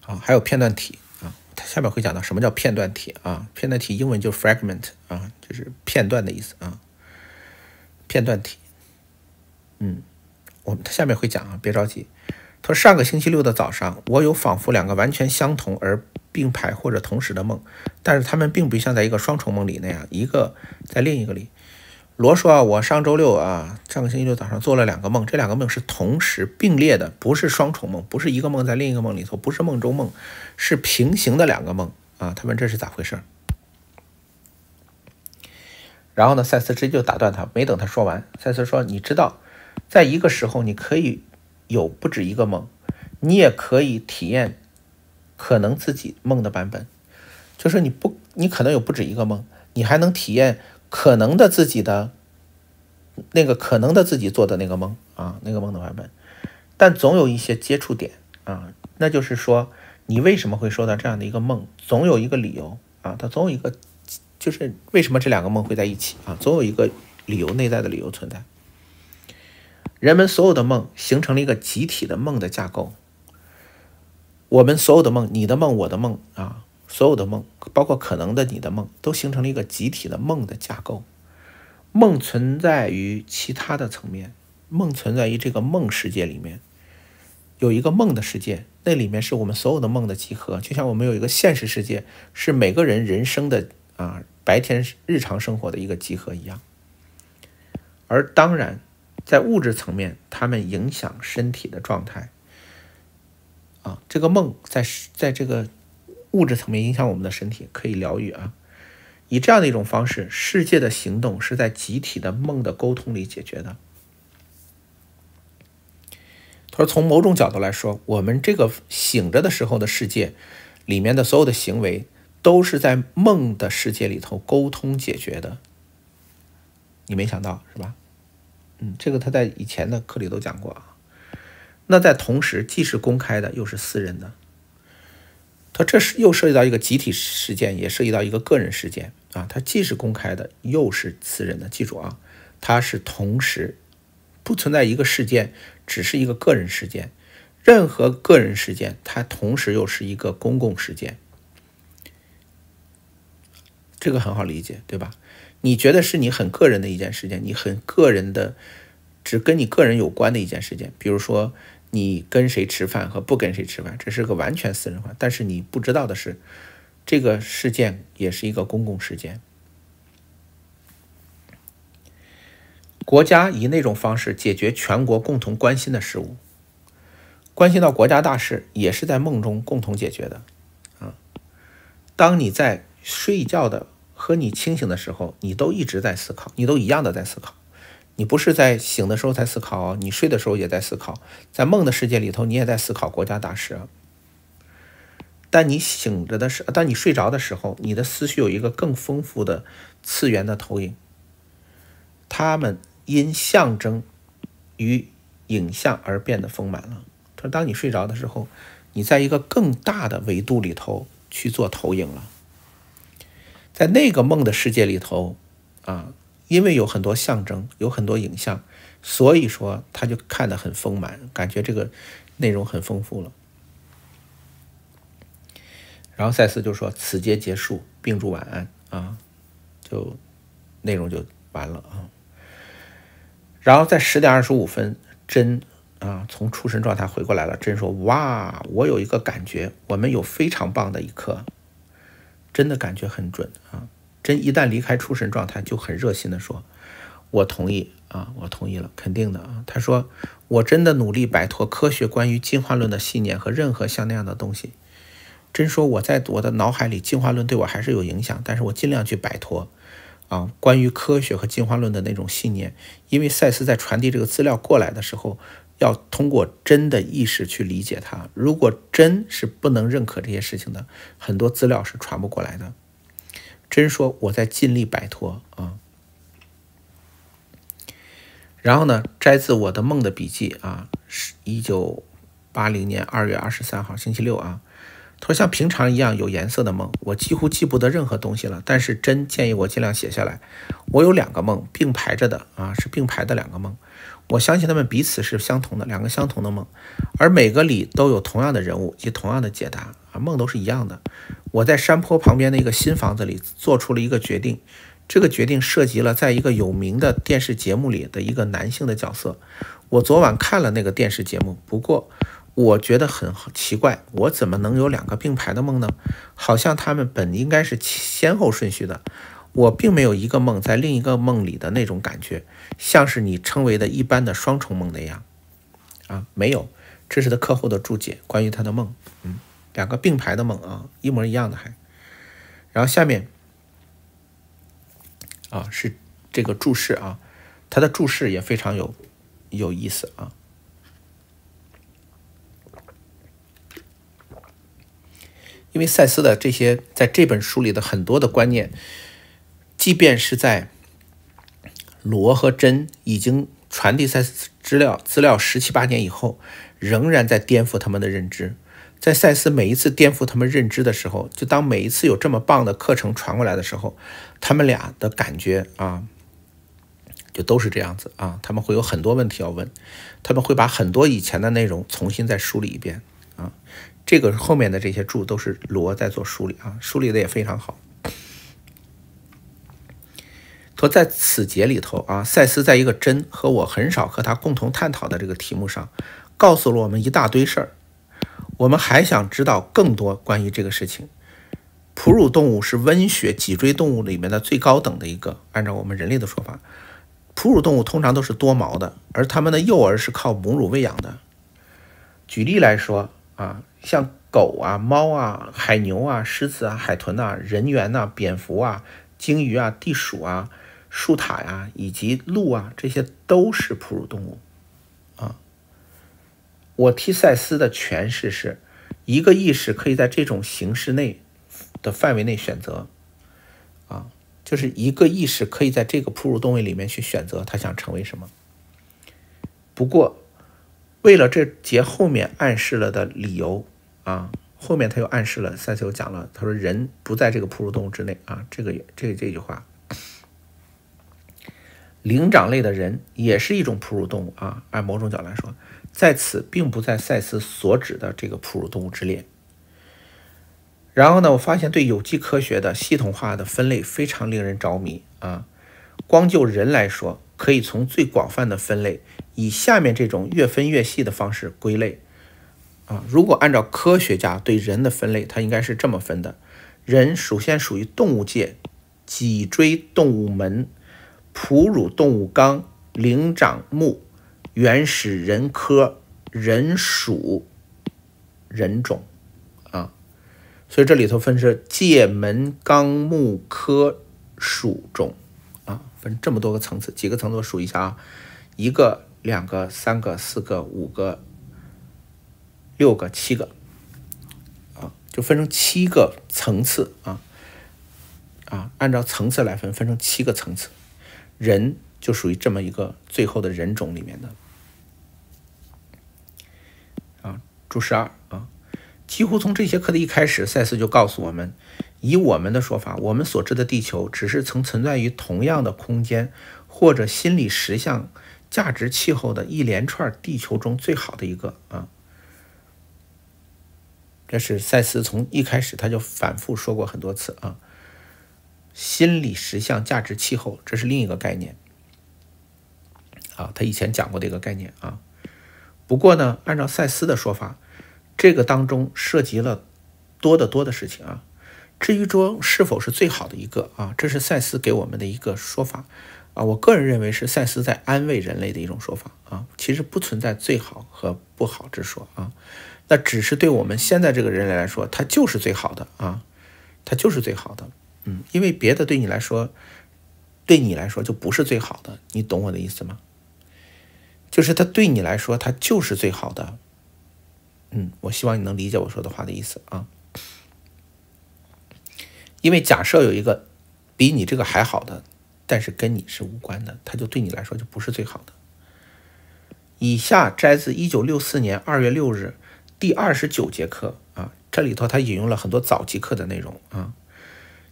好，还有片段体啊，它下面会讲到什么叫片段体啊。片段体英文就 fragment 啊，就是片段的意思啊。片段体。嗯，我他下面会讲啊，别着急。他说上个星期六的早上，我有仿佛两个完全相同而并排或者同时的梦，但是他们并不像在一个双重梦里那样，一个在另一个里。罗说啊，我上周六啊，上个星期六早上做了两个梦，这两个梦是同时并列的，不是双重梦，不是一个梦在另一个梦里头，不是梦中梦，是平行的两个梦啊。他问这是咋回事？然后呢，赛斯直接就打断他，没等他说完，赛斯说你知道。在一个时候，你可以有不止一个梦，你也可以体验可能自己梦的版本，就是你不，你可能有不止一个梦，你还能体验可能的自己的那个可能的自己做的那个梦啊，那个梦的版本。但总有一些接触点啊，那就是说你为什么会收到这样的一个梦，总有一个理由啊，它总有一个，就是为什么这两个梦会在一起啊，总有一个理由，内在的理由存在。人们所有的梦形成了一个集体的梦的架构。我们所有的梦，你的梦，我的梦啊，所有的梦，包括可能的你的梦，都形成了一个集体的梦的架构。梦存在于其他的层面，梦存在于这个梦世界里面，有一个梦的世界，那里面是我们所有的梦的集合，就像我们有一个现实世界，是每个人人生的啊白天日常生活的一个集合一样。而当然。在物质层面，他们影响身体的状态。啊，这个梦在在这个物质层面影响我们的身体，可以疗愈啊。以这样的一种方式，世界的行动是在集体的梦的沟通里解决的。他说，从某种角度来说，我们这个醒着的时候的世界里面的所有的行为，都是在梦的世界里头沟通解决的。你没想到是吧？嗯，这个他在以前的课里都讲过啊。那在同时，既是公开的，又是私人的。他这是又涉及到一个集体事件，也涉及到一个个人事件啊。它既是公开的，又是私人的。记住啊，它是同时，不存在一个事件，只是一个个人事件。任何个人事件，它同时又是一个公共事件。这个很好理解，对吧？你觉得是你很个人的一件事件，你很个人的，只跟你个人有关的一件事件，比如说你跟谁吃饭和不跟谁吃饭，这是个完全私人化。但是你不知道的是，这个事件也是一个公共事件，国家以那种方式解决全国共同关心的事物，关心到国家大事，也是在梦中共同解决的啊。当你在睡觉的。和你清醒的时候，你都一直在思考，你都一样的在思考。你不是在醒的时候才思考，你睡的时候也在思考，在梦的世界里头，你也在思考国家大事。但你醒着的时，当你睡着的时候，你的思绪有一个更丰富的次元的投影，它们因象征与影像而变得丰满了。他说，当你睡着的时候，你在一个更大的维度里头去做投影了。在那个梦的世界里头，啊，因为有很多象征，有很多影像，所以说他就看得很丰满，感觉这个内容很丰富了。然后赛斯就说：“此节结束，并祝晚安啊。”就内容就完了啊。然后在十点二十五分，真啊从出神状态回过来了。真说：“哇，我有一个感觉，我们有非常棒的一刻。”真的感觉很准啊！真一旦离开出神状态，就很热心的说：“我同意啊，我同意了，肯定的啊。”他说：“我真的努力摆脱科学关于进化论的信念和任何像那样的东西。”真说我在我的脑海里，进化论对我还是有影响，但是我尽量去摆脱啊，关于科学和进化论的那种信念。因为赛斯在传递这个资料过来的时候。要通过真的意识去理解它。如果真是不能认可这些事情的，很多资料是传不过来的。真说我在尽力摆脱啊。然后呢，摘自我的梦的笔记啊，是一九八零年二月二十三号星期六啊。他说像平常一样有颜色的梦，我几乎记不得任何东西了。但是真建议我尽量写下来。我有两个梦并排着的啊，是并排的两个梦。我相信他们彼此是相同的两个相同的梦，而每个里都有同样的人物及同样的解答啊，梦都是一样的。我在山坡旁边的一个新房子里做出了一个决定，这个决定涉及了在一个有名的电视节目里的一个男性的角色。我昨晚看了那个电视节目，不过我觉得很奇怪，我怎么能有两个并排的梦呢？好像他们本应该是先后顺序的。我并没有一个梦在另一个梦里的那种感觉，像是你称为的一般的双重梦那样，啊，没有，这是他课后的注解关于他的梦，嗯，两个并排的梦啊，一模一样的还，然后下面，啊，是这个注释啊，他的注释也非常有有意思啊，因为赛斯的这些在这本书里的很多的观念。即便是在罗和真已经传递赛斯资料资料十七八年以后，仍然在颠覆他们的认知。在赛斯每一次颠覆他们认知的时候，就当每一次有这么棒的课程传过来的时候，他们俩的感觉啊，就都是这样子啊。他们会有很多问题要问，他们会把很多以前的内容重新再梳理一遍啊。这个后面的这些注都是罗在做梳理啊，梳理的也非常好。说在此节里头啊，赛斯在一个真和我很少和他共同探讨的这个题目上，告诉了我们一大堆事儿。我们还想知道更多关于这个事情。哺乳动物是温血脊椎动物里面的最高等的一个，按照我们人类的说法，哺乳动物通常都是多毛的，而他们的幼儿是靠母乳喂养的。举例来说啊，像狗啊、猫啊、海牛啊、狮子啊、海豚呐、人猿呐、蝙蝠啊、鲸鱼啊、地鼠啊。树塔呀，以及鹿啊，这些都是哺乳动物啊。我替赛斯的诠释是一个意识可以在这种形式内的范围内选择啊，就是一个意识可以在这个哺乳动物里面去选择他想成为什么。不过，为了这节后面暗示了的理由啊，后面他又暗示了，赛斯又讲了，他说人不在这个哺乳动物之内啊，这个这个、这句话。灵长类的人也是一种哺乳动物啊，按某种角度来说，在此并不在赛斯所指的这个哺乳动物之列。然后呢，我发现对有机科学的系统化的分类非常令人着迷啊。光就人来说，可以从最广泛的分类，以下面这种越分越细的方式归类啊。如果按照科学家对人的分类，它应该是这么分的：人首先属于动物界，脊椎动物门。哺乳动物纲、灵长目、原始人科、人属、人种，啊，所以这里头分是界门纲目科属种，啊，分这么多个层次，几个层次？我数一下啊，一个、两个、三个、四个、五个、六个、七个，啊，就分成七个层次啊，啊，按照层次来分，分成七个层次。人就属于这么一个最后的人种里面的。啊，注释二啊，几乎从这节课的一开始，赛斯就告诉我们，以我们的说法，我们所知的地球只是曾存在于同样的空间或者心理实像、价值、气候的一连串地球中最好的一个啊。这是赛斯从一开始他就反复说过很多次啊。心理实相、价值气候，这是另一个概念啊。他以前讲过的一个概念啊。不过呢，按照赛斯的说法，这个当中涉及了多得多的事情啊。至于说是否是最好的一个啊，这是赛斯给我们的一个说法啊。我个人认为是赛斯在安慰人类的一种说法啊。其实不存在最好和不好之说啊。那只是对我们现在这个人类来说，它就是最好的啊，它就是最好的。嗯，因为别的对你来说，对你来说就不是最好的，你懂我的意思吗？就是它对你来说，它就是最好的。嗯，我希望你能理解我说的话的意思啊。因为假设有一个比你这个还好的，但是跟你是无关的，它就对你来说就不是最好的。以下摘自一九六四年二月六日第二十九节课啊，这里头他引用了很多早期课的内容啊。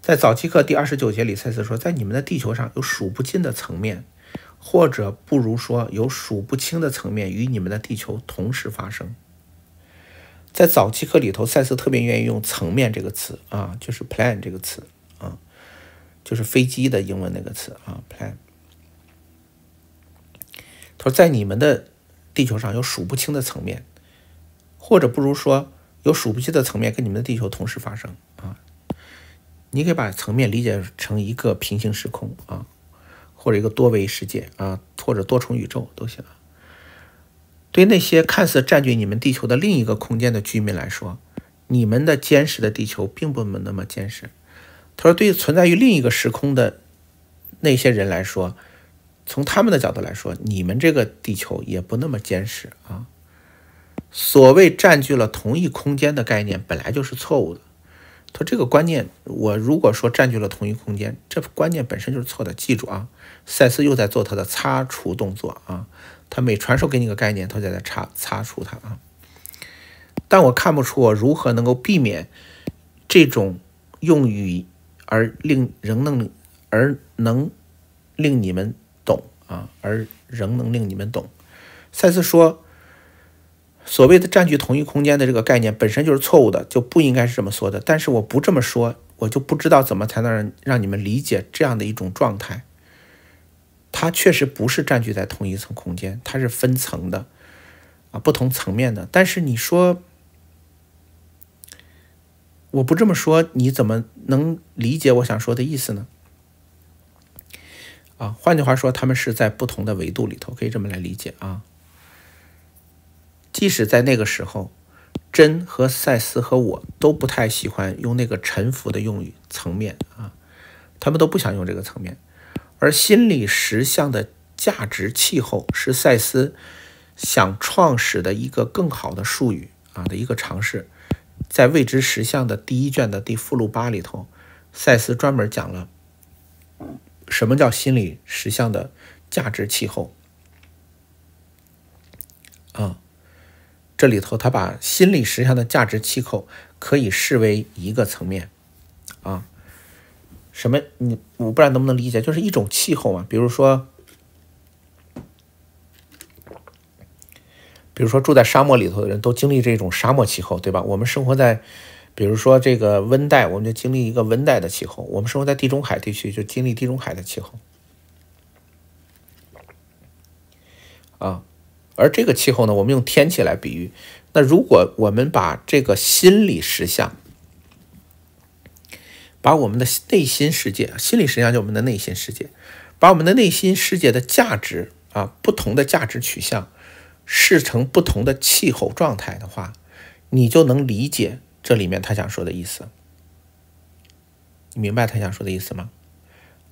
在早期课第二十九节里，赛斯说，在你们的地球上有数不尽的层面，或者不如说有数不清的层面与你们的地球同时发生。在早期课里头，赛斯特别愿意用“层面”这个词啊，就是 “plan” 这个词啊，就是飞机的英文那个词啊，“plan”。他说，在你们的地球上有数不清的层面，或者不如说有数不清的层面跟你们的地球同时发生啊。你可以把层面理解成一个平行时空啊，或者一个多维世界啊，或者多重宇宙都行。对那些看似占据你们地球的另一个空间的居民来说，你们的坚实的地球并不那么坚实。他说，对存在于另一个时空的那些人来说，从他们的角度来说，你们这个地球也不那么坚实啊。所谓占据了同一空间的概念，本来就是错误的。说这个观念，我如果说占据了同一空间，这观念本身就是错的。记住啊，赛斯又在做他的擦除动作啊，他每传授给你个概念，他就在擦擦除它啊。但我看不出我如何能够避免这种用语，而令仍能而能令你们懂啊，而仍能令你们懂。赛斯说。所谓的占据同一空间的这个概念本身就是错误的，就不应该是这么说的。但是我不这么说，我就不知道怎么才能让让你们理解这样的一种状态。它确实不是占据在同一层空间，它是分层的，啊，不同层面的。但是你说我不这么说，你怎么能理解我想说的意思呢？啊，换句话说，他们是在不同的维度里头，可以这么来理解啊。即使在那个时候，真和赛斯和我都不太喜欢用那个臣服的用语层面啊，他们都不想用这个层面。而心理实相的价值气候是赛斯想创始的一个更好的术语啊的一个尝试，在未知实相的第一卷的第附录八里头，赛斯专门讲了什么叫心理实相的价值气候啊。这里头，他把心理实上的价值气候可以视为一个层面，啊，什么？你我不然能不能理解？就是一种气候嘛。比如说，比如说住在沙漠里头的人都经历这种沙漠气候，对吧？我们生活在，比如说这个温带，我们就经历一个温带的气候；我们生活在地中海地区，就经历地中海的气候。啊。而这个气候呢，我们用天气来比喻。那如果我们把这个心理实像，把我们的内心世界，心理实上就我们的内心世界，把我们的内心世界的价值啊，不同的价值取向视成不同的气候状态的话，你就能理解这里面他想说的意思。你明白他想说的意思吗？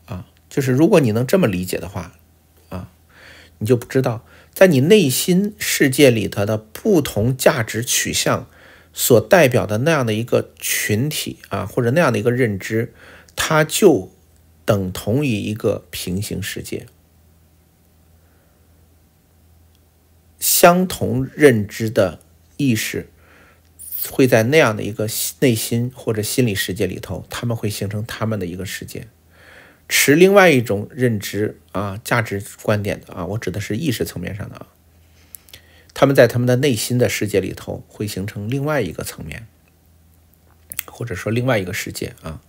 啊，就是如果你能这么理解的话，啊，你就不知道。在你内心世界里头的不同价值取向所代表的那样的一个群体啊，或者那样的一个认知，它就等同于一个平行世界。相同认知的意识会在那样的一个内心或者心理世界里头，他们会形成他们的一个世界。持另外一种认知啊，价值观点的啊，我指的是意识层面上的啊，他们在他们的内心的世界里头会形成另外一个层面，或者说另外一个世界啊。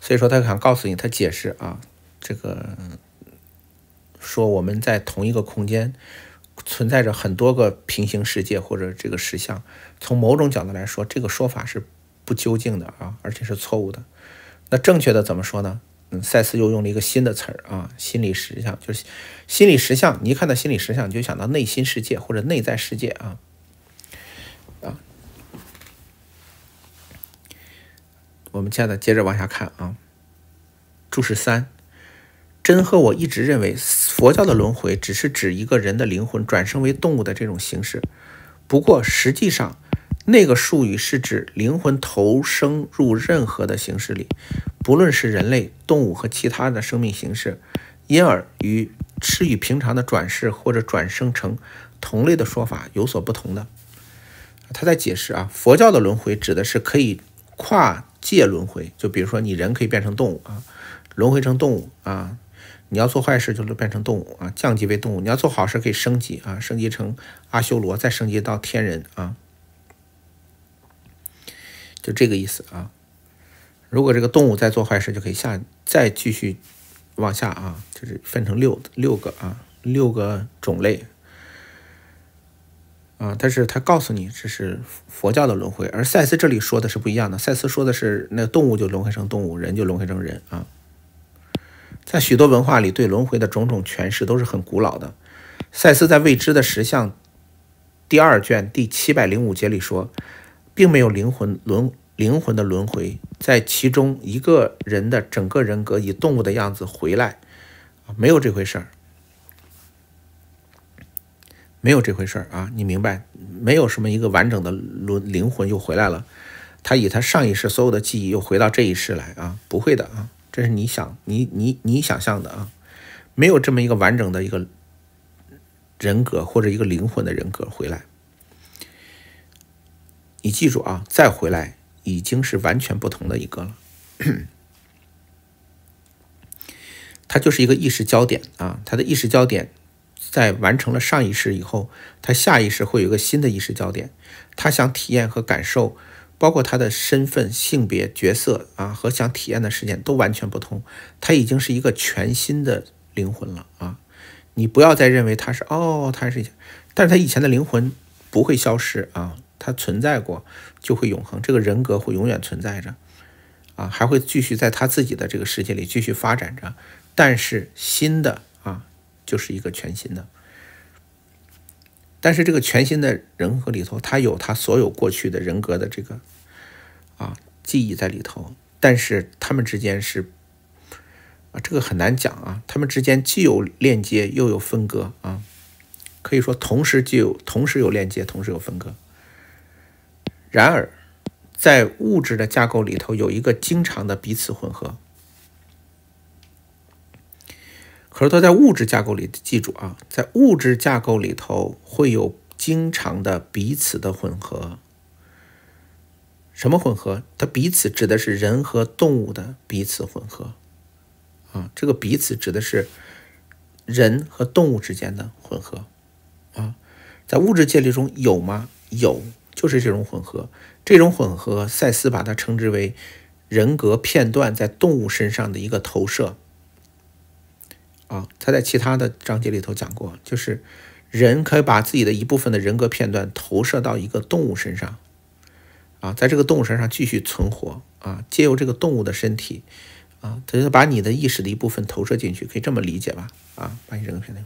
所以说他想告诉你，他解释啊，这个说我们在同一个空间存在着很多个平行世界或者这个实相，从某种角度来说，这个说法是不究竟的啊，而且是错误的。那正确的怎么说呢？赛斯又用了一个新的词儿啊，心理实相，就是心理实相。你一看到心理实相，你就想到内心世界或者内在世界啊啊。我们现在接着往下看啊。注释三：真和我一直认为佛教的轮回只是指一个人的灵魂转生为动物的这种形式，不过实际上。那个术语是指灵魂投生入任何的形式里，不论是人类、动物和其他的生命形式，因而与是与平常的转世或者转生成同类的说法有所不同的。他在解释啊，佛教的轮回指的是可以跨界轮回，就比如说你人可以变成动物啊，轮回成动物啊，你要做坏事就变成动物啊，降级为动物；你要做好事可以升级啊，升级成阿修罗，再升级到天人啊。就这个意思啊！如果这个动物在做坏事，就可以下再继续往下啊，就是分成六六个啊六个种类啊。但是他告诉你这是佛教的轮回，而赛斯这里说的是不一样的。赛斯说的是那动物就轮回成动物，人就轮回成人啊。在许多文化里，对轮回的种种诠释都是很古老的。赛斯在《未知的实像第二卷第七百零五节里说。并没有灵魂轮灵魂的轮回，在其中一个人的整个人格以动物的样子回来，啊，没有这回事儿，没有这回事儿啊，你明白，没有什么一个完整的轮灵魂又回来了，他以他上一世所有的记忆又回到这一世来啊，不会的啊，这是你想你你你想象的啊，没有这么一个完整的一个人格或者一个灵魂的人格回来。你记住啊，再回来已经是完全不同的一个了。他就是一个意识焦点啊，他的意识焦点在完成了上意识以后，他下意识会有一个新的意识焦点，他想体验和感受，包括他的身份、性别、角色啊，和想体验的事件都完全不同。他已经是一个全新的灵魂了啊！你不要再认为他是哦，他是，但是他以前的灵魂不会消失啊。它存在过，就会永恒。这个人格会永远存在着，啊，还会继续在他自己的这个世界里继续发展着。但是新的啊，就是一个全新的。但是这个全新的人格里头，他有他所有过去的人格的这个啊记忆在里头。但是他们之间是啊，这个很难讲啊。他们之间既有链接，又有分割啊。可以说，同时具有同时有链接，同时有分割。然而，在物质的架构里头有一个经常的彼此混合。可是，在物质架构里，记住啊，在物质架构里头会有经常的彼此的混合。什么混合？它彼此指的是人和动物的彼此混合啊。这个彼此指的是人和动物之间的混合啊。在物质界律中有吗？有。就是这种混合，这种混合，赛斯把它称之为人格片段在动物身上的一个投射。啊，他在其他的章节里头讲过，就是人可以把自己的一部分的人格片段投射到一个动物身上，啊，在这个动物身上继续存活，啊，借由这个动物的身体，啊，他就把你的意识的一部分投射进去，可以这么理解吧？啊，把你人格片段，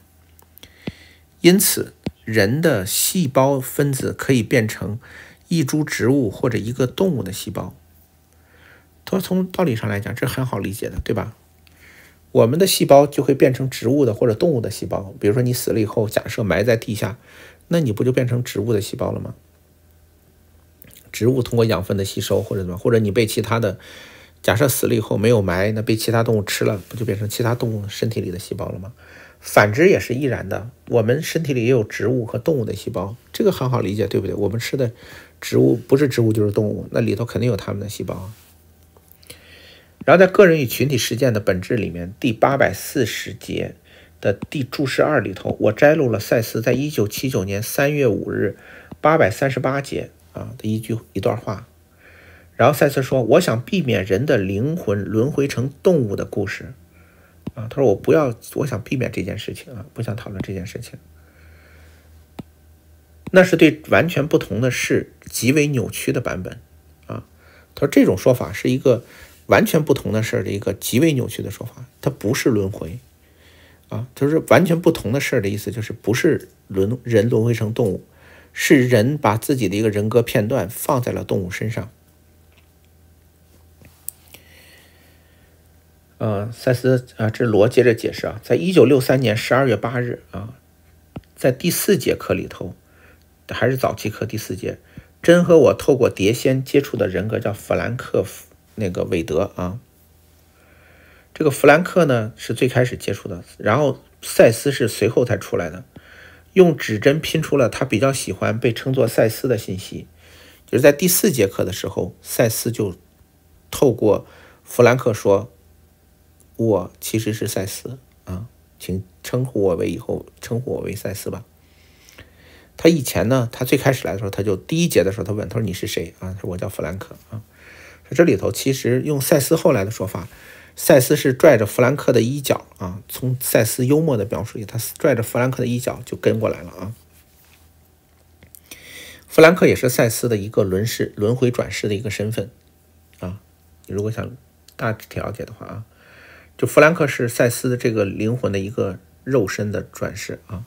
因此。人的细胞分子可以变成一株植物或者一个动物的细胞。说从道理上来讲，这很好理解的，对吧？我们的细胞就会变成植物的或者动物的细胞。比如说你死了以后，假设埋在地下，那你不就变成植物的细胞了吗？植物通过养分的吸收或者怎么，或者你被其他的假设死了以后没有埋，那被其他动物吃了，不就变成其他动物身体里的细胞了吗？反之也是易然的。我们身体里也有植物和动物的细胞，这个很好理解，对不对？我们吃的植物不是植物就是动物，那里头肯定有他们的细胞。然后在《个人与群体实践的本质》里面第八百四十节的第注释二里头，我摘录了赛斯在一九七九年三月五日八百三十八节啊的一句一段话。然后赛斯说：“我想避免人的灵魂轮回成动物的故事。”啊，他说我不要，我想避免这件事情啊，不想讨论这件事情。那是对完全不同的事极为扭曲的版本啊。他说这种说法是一个完全不同的事的一个极为扭曲的说法，它不是轮回啊，就是完全不同的事的意思就是不是轮人轮回成动物，是人把自己的一个人格片段放在了动物身上。呃，塞斯啊，这罗接着解释啊，在一九六三年十二月八日啊，在第四节课里头，还是早期课第四节，真和我透过碟仙接触的人格叫弗兰克那个韦德啊，这个弗兰克呢是最开始接触的，然后赛斯是随后才出来的，用指针拼出了他比较喜欢被称作赛斯的信息，就是在第四节课的时候，赛斯就透过弗兰克说。我其实是赛斯啊，请称呼我为以后称呼我为赛斯吧。他以前呢，他最开始来的时候，他就第一节的时候，他问他说你是谁啊？他说我叫弗兰克啊。这里头其实用赛斯后来的说法，赛斯是拽着弗兰克的衣角啊。从赛斯幽默的表述里，他拽着弗兰克的衣角就跟过来了啊。弗兰克也是赛斯的一个轮世轮回转世的一个身份啊。你如果想大致了解的话啊。就弗兰克是赛斯的这个灵魂的一个肉身的转世啊。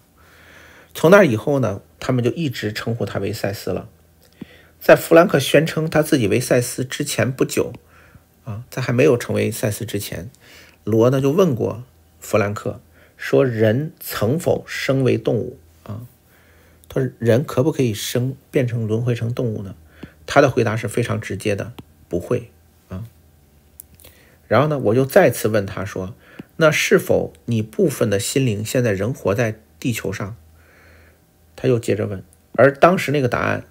从那以后呢，他们就一直称呼他为赛斯了。在弗兰克宣称他自己为赛斯之前不久啊，在还没有成为赛斯之前，罗呢就问过弗兰克说：“人曾否生为动物啊？他说人可不可以生变成轮回成动物呢？”他的回答是非常直接的：“不会。”然后呢，我就再次问他说：“那是否你部分的心灵现在仍活在地球上？”他又接着问。而当时那个答案，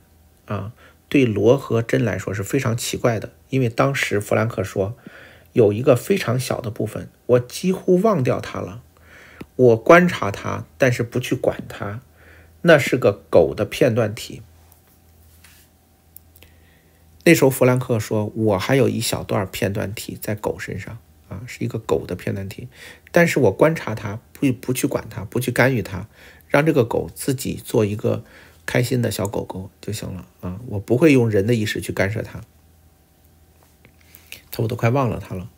啊，对罗和真来说是非常奇怪的，因为当时弗兰克说：“有一个非常小的部分，我几乎忘掉它了，我观察它，但是不去管它。那是个狗的片段体。”那时候，弗兰克说：“我还有一小段片段体在狗身上啊，是一个狗的片段体。但是我观察它，不不去管它，不去干预它，让这个狗自己做一个开心的小狗狗就行了啊。我不会用人的意识去干涉它。他我都快忘了他了。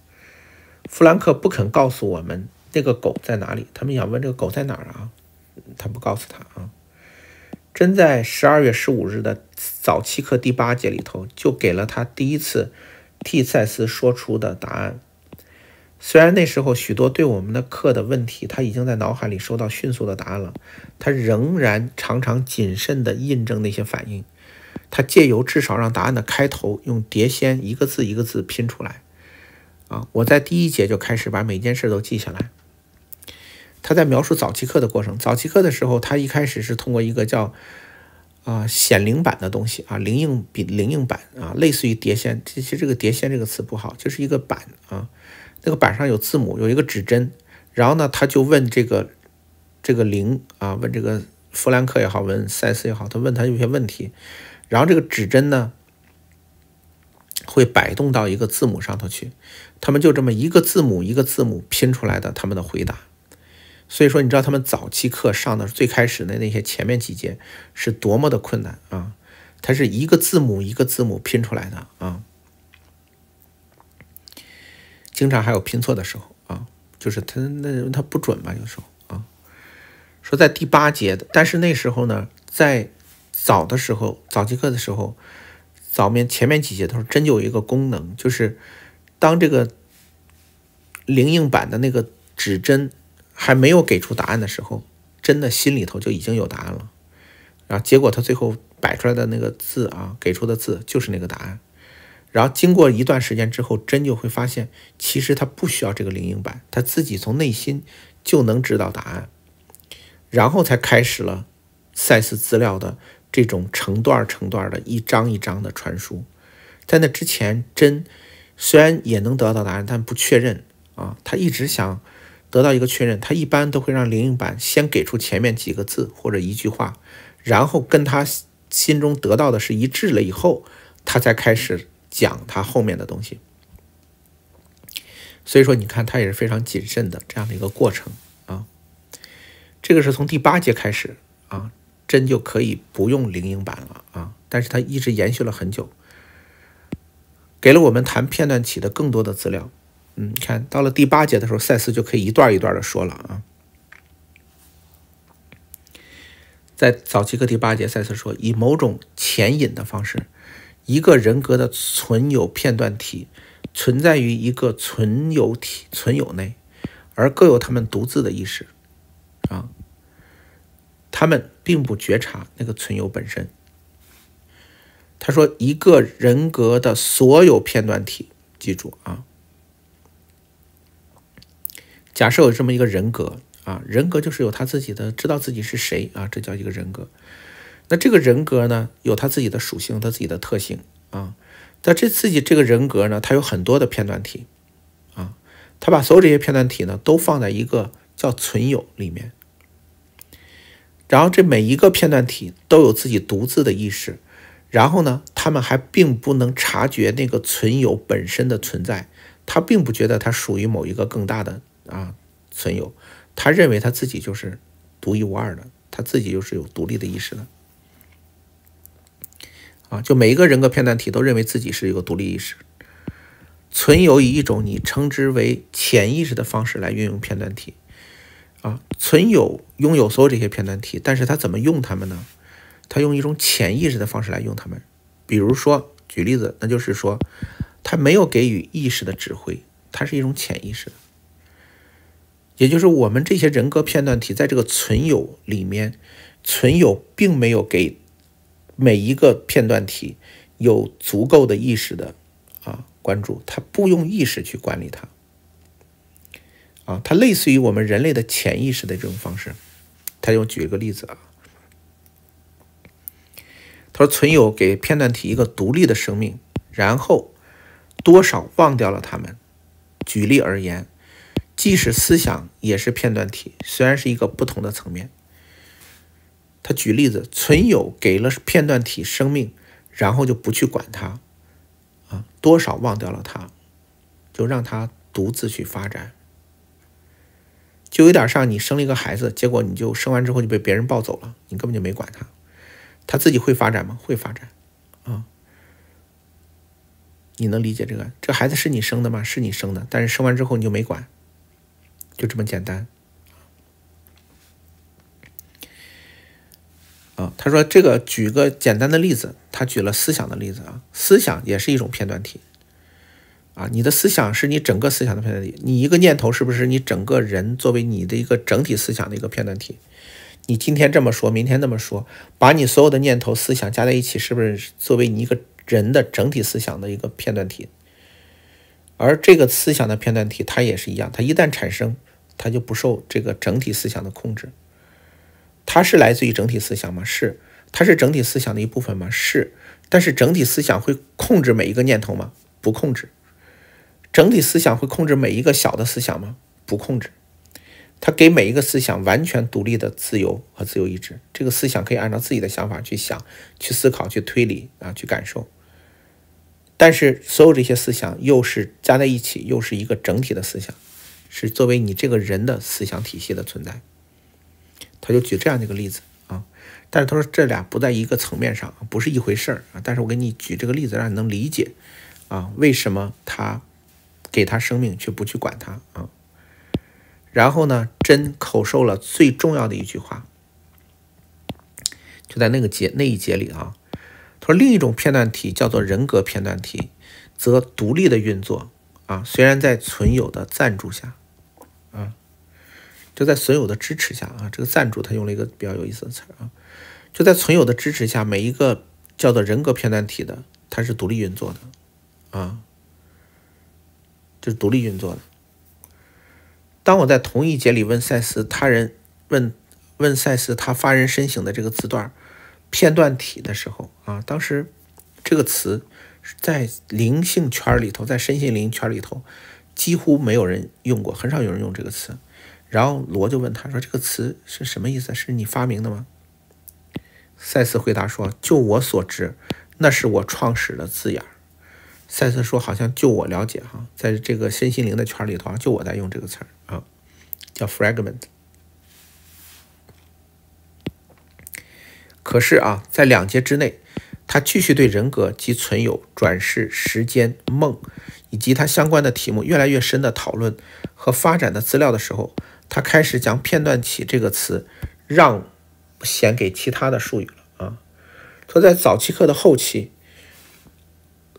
弗兰克不肯告诉我们那个狗在哪里。他们想问这个狗在哪儿啊？他不告诉他啊。真在十二月十五日的。”早期课第八节里头就给了他第一次替赛斯说出的答案。虽然那时候许多对我们的课的问题，他已经在脑海里收到迅速的答案了，他仍然常常谨慎地印证那些反应。他借由至少让答案的开头用碟仙一个字一个字拼出来。啊，我在第一节就开始把每件事都记下来。他在描述早期课的过程。早期课的时候，他一开始是通过一个叫。啊，显灵版的东西啊，灵硬比灵硬版啊，类似于碟仙。其实这个碟仙这个词不好，就是一个板啊，那个板上有字母，有一个指针。然后呢，他就问这个这个灵啊，问这个弗兰克也好，问塞斯也好，他问他有些问题。然后这个指针呢，会摆动到一个字母上头去。他们就这么一个字母一个字母拼出来的他们的回答。所以说，你知道他们早期课上的最开始的那些前面几节是多么的困难啊！它是一个字母一个字母拼出来的啊，经常还有拼错的时候啊，就是它那它不准吧，有时候啊。说在第八节，但是那时候呢，在早的时候，早期课的时候，早面前面几节的时候，真就有一个功能，就是当这个灵应板的那个指针。还没有给出答案的时候，真的心里头就已经有答案了，然后结果他最后摆出来的那个字啊，给出的字就是那个答案。然后经过一段时间之后，真就会发现，其实他不需要这个灵影版，他自己从内心就能知道答案。然后才开始了赛斯资料的这种成段成段的、一张一张的传输。在那之前，真虽然也能得到答案，但不确认啊，他一直想。得到一个确认，他一般都会让灵应板先给出前面几个字或者一句话，然后跟他心中得到的是一致了以后，他才开始讲他后面的东西。所以说，你看他也是非常谨慎的这样的一个过程啊。这个是从第八节开始啊，真就可以不用灵应板了啊，但是他一直延续了很久，给了我们谈片段起的更多的资料。嗯，看到了第八节的时候，赛斯就可以一段一段的说了啊。在早期课第八节，赛斯说，以某种前引的方式，一个人格的存有片段体存在于一个存有体存有内，而各有他们独自的意识啊。他们并不觉察那个存有本身。他说，一个人格的所有片段体，记住啊。假设有这么一个人格啊，人格就是有他自己的，知道自己是谁啊，这叫一个人格。那这个人格呢，有他自己的属性，他自己的特性啊。但这自己这个人格呢，他有很多的片段体啊，他把所有这些片段体呢，都放在一个叫存有里面。然后这每一个片段体都有自己独自的意识，然后呢，他们还并不能察觉那个存有本身的存在，他并不觉得他属于某一个更大的。啊，存有，他认为他自己就是独一无二的，他自己就是有独立的意识的。啊，就每一个人格片段体都认为自己是一个独立意识。存有以一种你称之为潜意识的方式来运用片段体。啊，存有拥有所有这些片段体，但是他怎么用他们呢？他用一种潜意识的方式来用他们。比如说，举例子，那就是说，他没有给予意识的指挥，它是一种潜意识。也就是我们这些人格片段体在这个存有里面，存有并没有给每一个片段体有足够的意识的啊关注，它不用意识去管理它，啊，它类似于我们人类的潜意识的这种方式。他又举一个例子啊，他说存有给片段体一个独立的生命，然后多少忘掉了他们。举例而言。即使思想也是片段体，虽然是一个不同的层面。他举例子，存有给了片段体生命，然后就不去管它，啊，多少忘掉了它，就让它独自去发展，就有点像你生了一个孩子，结果你就生完之后就被别人抱走了，你根本就没管他，他自己会发展吗？会发展，啊，你能理解这个？这孩子是你生的吗？是你生的，但是生完之后你就没管。就这么简单啊！他说：“这个举个简单的例子，他举了思想的例子啊，思想也是一种片段体啊。你的思想是你整个思想的片段体，你一个念头是不是你整个人作为你的一个整体思想的一个片段体？你今天这么说，明天那么说，把你所有的念头、思想加在一起，是不是作为你一个人的整体思想的一个片段体？而这个思想的片段体，它也是一样，它一旦产生。”它就不受这个整体思想的控制。它是来自于整体思想吗？是。它是整体思想的一部分吗？是。但是整体思想会控制每一个念头吗？不控制。整体思想会控制每一个小的思想吗？不控制。它给每一个思想完全独立的自由和自由意志，这个思想可以按照自己的想法去想、去思考、去推理啊、去感受。但是所有这些思想又是加在一起，又是一个整体的思想。是作为你这个人的思想体系的存在，他就举这样一个例子啊，但是他说这俩不在一个层面上，不是一回事儿啊。但是我给你举这个例子，让你能理解啊，为什么他给他生命却不去管他啊？然后呢，真口授了最重要的一句话，就在那个节那一节里啊，他说另一种片段题叫做人格片段题，则独立的运作啊，虽然在存有的赞助下。就在所有的支持下啊，这个赞助他用了一个比较有意思的词啊，就在存有的支持下，每一个叫做人格片段体的，它是独立运作的啊，就是独立运作的。当我在同一节里问赛斯他人问问赛斯他发人深省的这个字段片段体的时候啊，当时这个词在灵性圈里头，在身心灵圈里头几乎没有人用过，很少有人用这个词。然后罗就问他说：“这个词是什么意思？是你发明的吗？”赛斯回答说：“就我所知，那是我创始的字眼。”赛斯说：“好像就我了解哈，在这个身心灵的圈里头，就我在用这个词啊，叫 fragment。可是啊，在两节之内，他继续对人格及存有、转世、时间、梦以及他相关的题目越来越深的讨论和发展的资料的时候。”他开始将“片段体”这个词让显给其他的术语了啊。说在早期课的后期，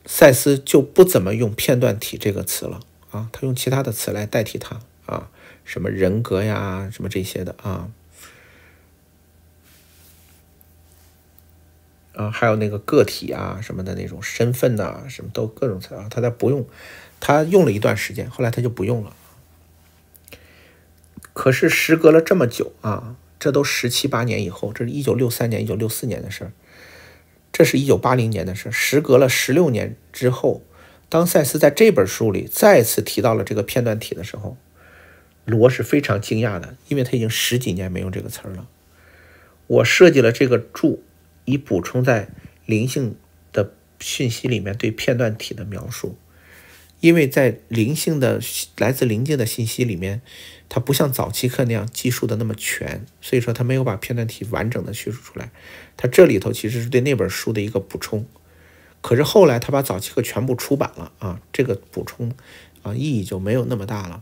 赛斯就不怎么用“片段体”这个词了啊，他用其他的词来代替它啊，什么人格呀、什么这些的啊，啊，还有那个个体啊、什么的那种身份呐、什么都各种词啊，他在不用，他用了一段时间，后来他就不用了。可是时隔了这么久啊，这都十七八年以后，这是一九六三年、一九六四年的事儿，这是一九八零年的事儿。时隔了十六年之后，当塞斯在这本书里再次提到了这个片段体的时候，罗是非常惊讶的，因为他已经十几年没用这个词儿了。我设计了这个注，以补充在灵性的讯息里面对片段体的描述。因为在灵性的来自灵界的信息里面，它不像早期课那样记述的那么全，所以说他没有把片段体完整的叙述出来。他这里头其实是对那本书的一个补充。可是后来他把早期课全部出版了啊，这个补充啊意义就没有那么大了。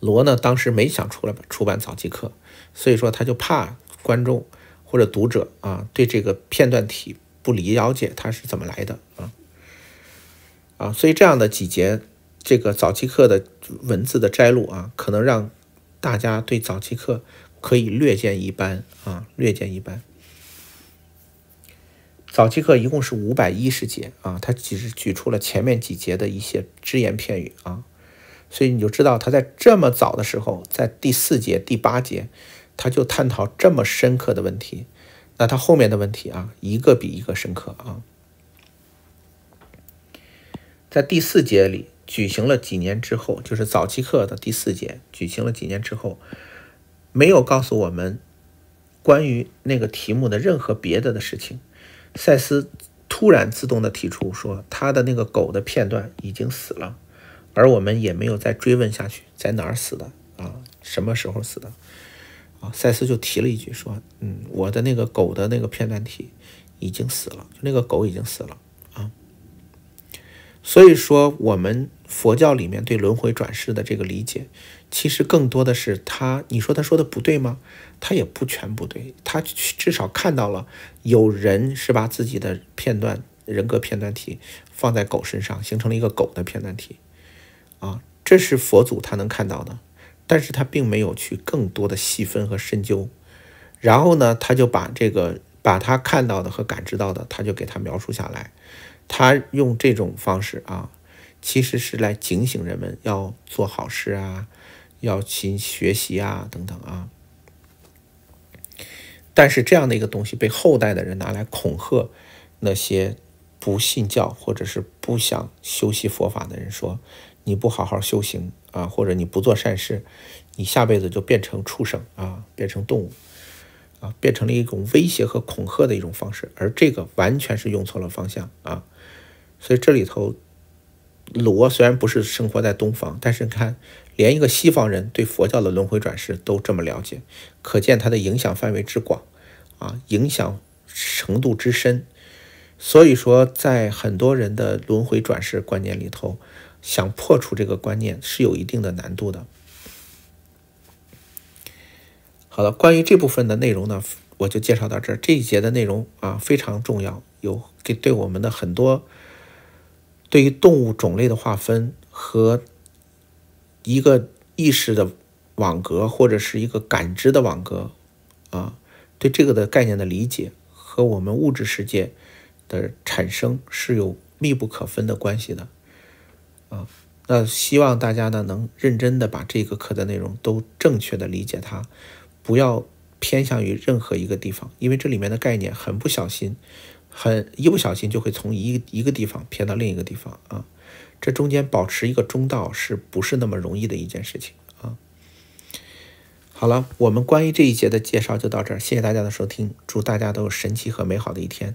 罗呢当时没想出来出版早期课，所以说他就怕观众或者读者啊对这个片段体不理解它是怎么来的啊。啊，所以这样的几节这个早期课的文字的摘录啊，可能让大家对早期课可以略见一斑啊，略见一斑。早期课一共是五百一十节啊，他只是举出了前面几节的一些只言片语啊，所以你就知道他在这么早的时候，在第四节、第八节，他就探讨这么深刻的问题，那他后面的问题啊，一个比一个深刻啊。在第四节里举行了几年之后，就是早期课的第四节举行了几年之后，没有告诉我们关于那个题目的任何别的的事情。赛斯突然自动的提出说，他的那个狗的片段已经死了，而我们也没有再追问下去，在哪儿死的啊？什么时候死的？啊，赛斯就提了一句说，嗯，我的那个狗的那个片段体已经死了，就那个狗已经死了。所以说，我们佛教里面对轮回转世的这个理解，其实更多的是他，你说他说的不对吗？他也不全不对，他至少看到了有人是把自己的片段人格片段体放在狗身上，形成了一个狗的片段体，啊，这是佛祖他能看到的，但是他并没有去更多的细分和深究，然后呢，他就把这个把他看到的和感知到的，他就给他描述下来。他用这种方式啊，其实是来警醒人们要做好事啊，要勤学习啊等等啊。但是这样的一个东西被后代的人拿来恐吓那些不信教或者是不想修习佛法的人，说你不好好修行啊，或者你不做善事，你下辈子就变成畜生啊，变成动物啊，变成了一种威胁和恐吓的一种方式，而这个完全是用错了方向啊。所以这里头，罗虽然不是生活在东方，但是你看连一个西方人对佛教的轮回转世都这么了解，可见它的影响范围之广，啊，影响程度之深。所以说，在很多人的轮回转世观念里头，想破除这个观念是有一定的难度的。好了，关于这部分的内容呢，我就介绍到这儿。这一节的内容啊非常重要，有给对我们的很多。对于动物种类的划分和一个意识的网格，或者是一个感知的网格啊，对这个的概念的理解和我们物质世界的产生是有密不可分的关系的啊。那希望大家呢能认真的把这个课的内容都正确的理解它，不要偏向于任何一个地方，因为这里面的概念很不小心。很一不小心就会从一一个地方偏到另一个地方啊，这中间保持一个中道是不是那么容易的一件事情啊？好了，我们关于这一节的介绍就到这儿，谢谢大家的收听，祝大家都有神奇和美好的一天。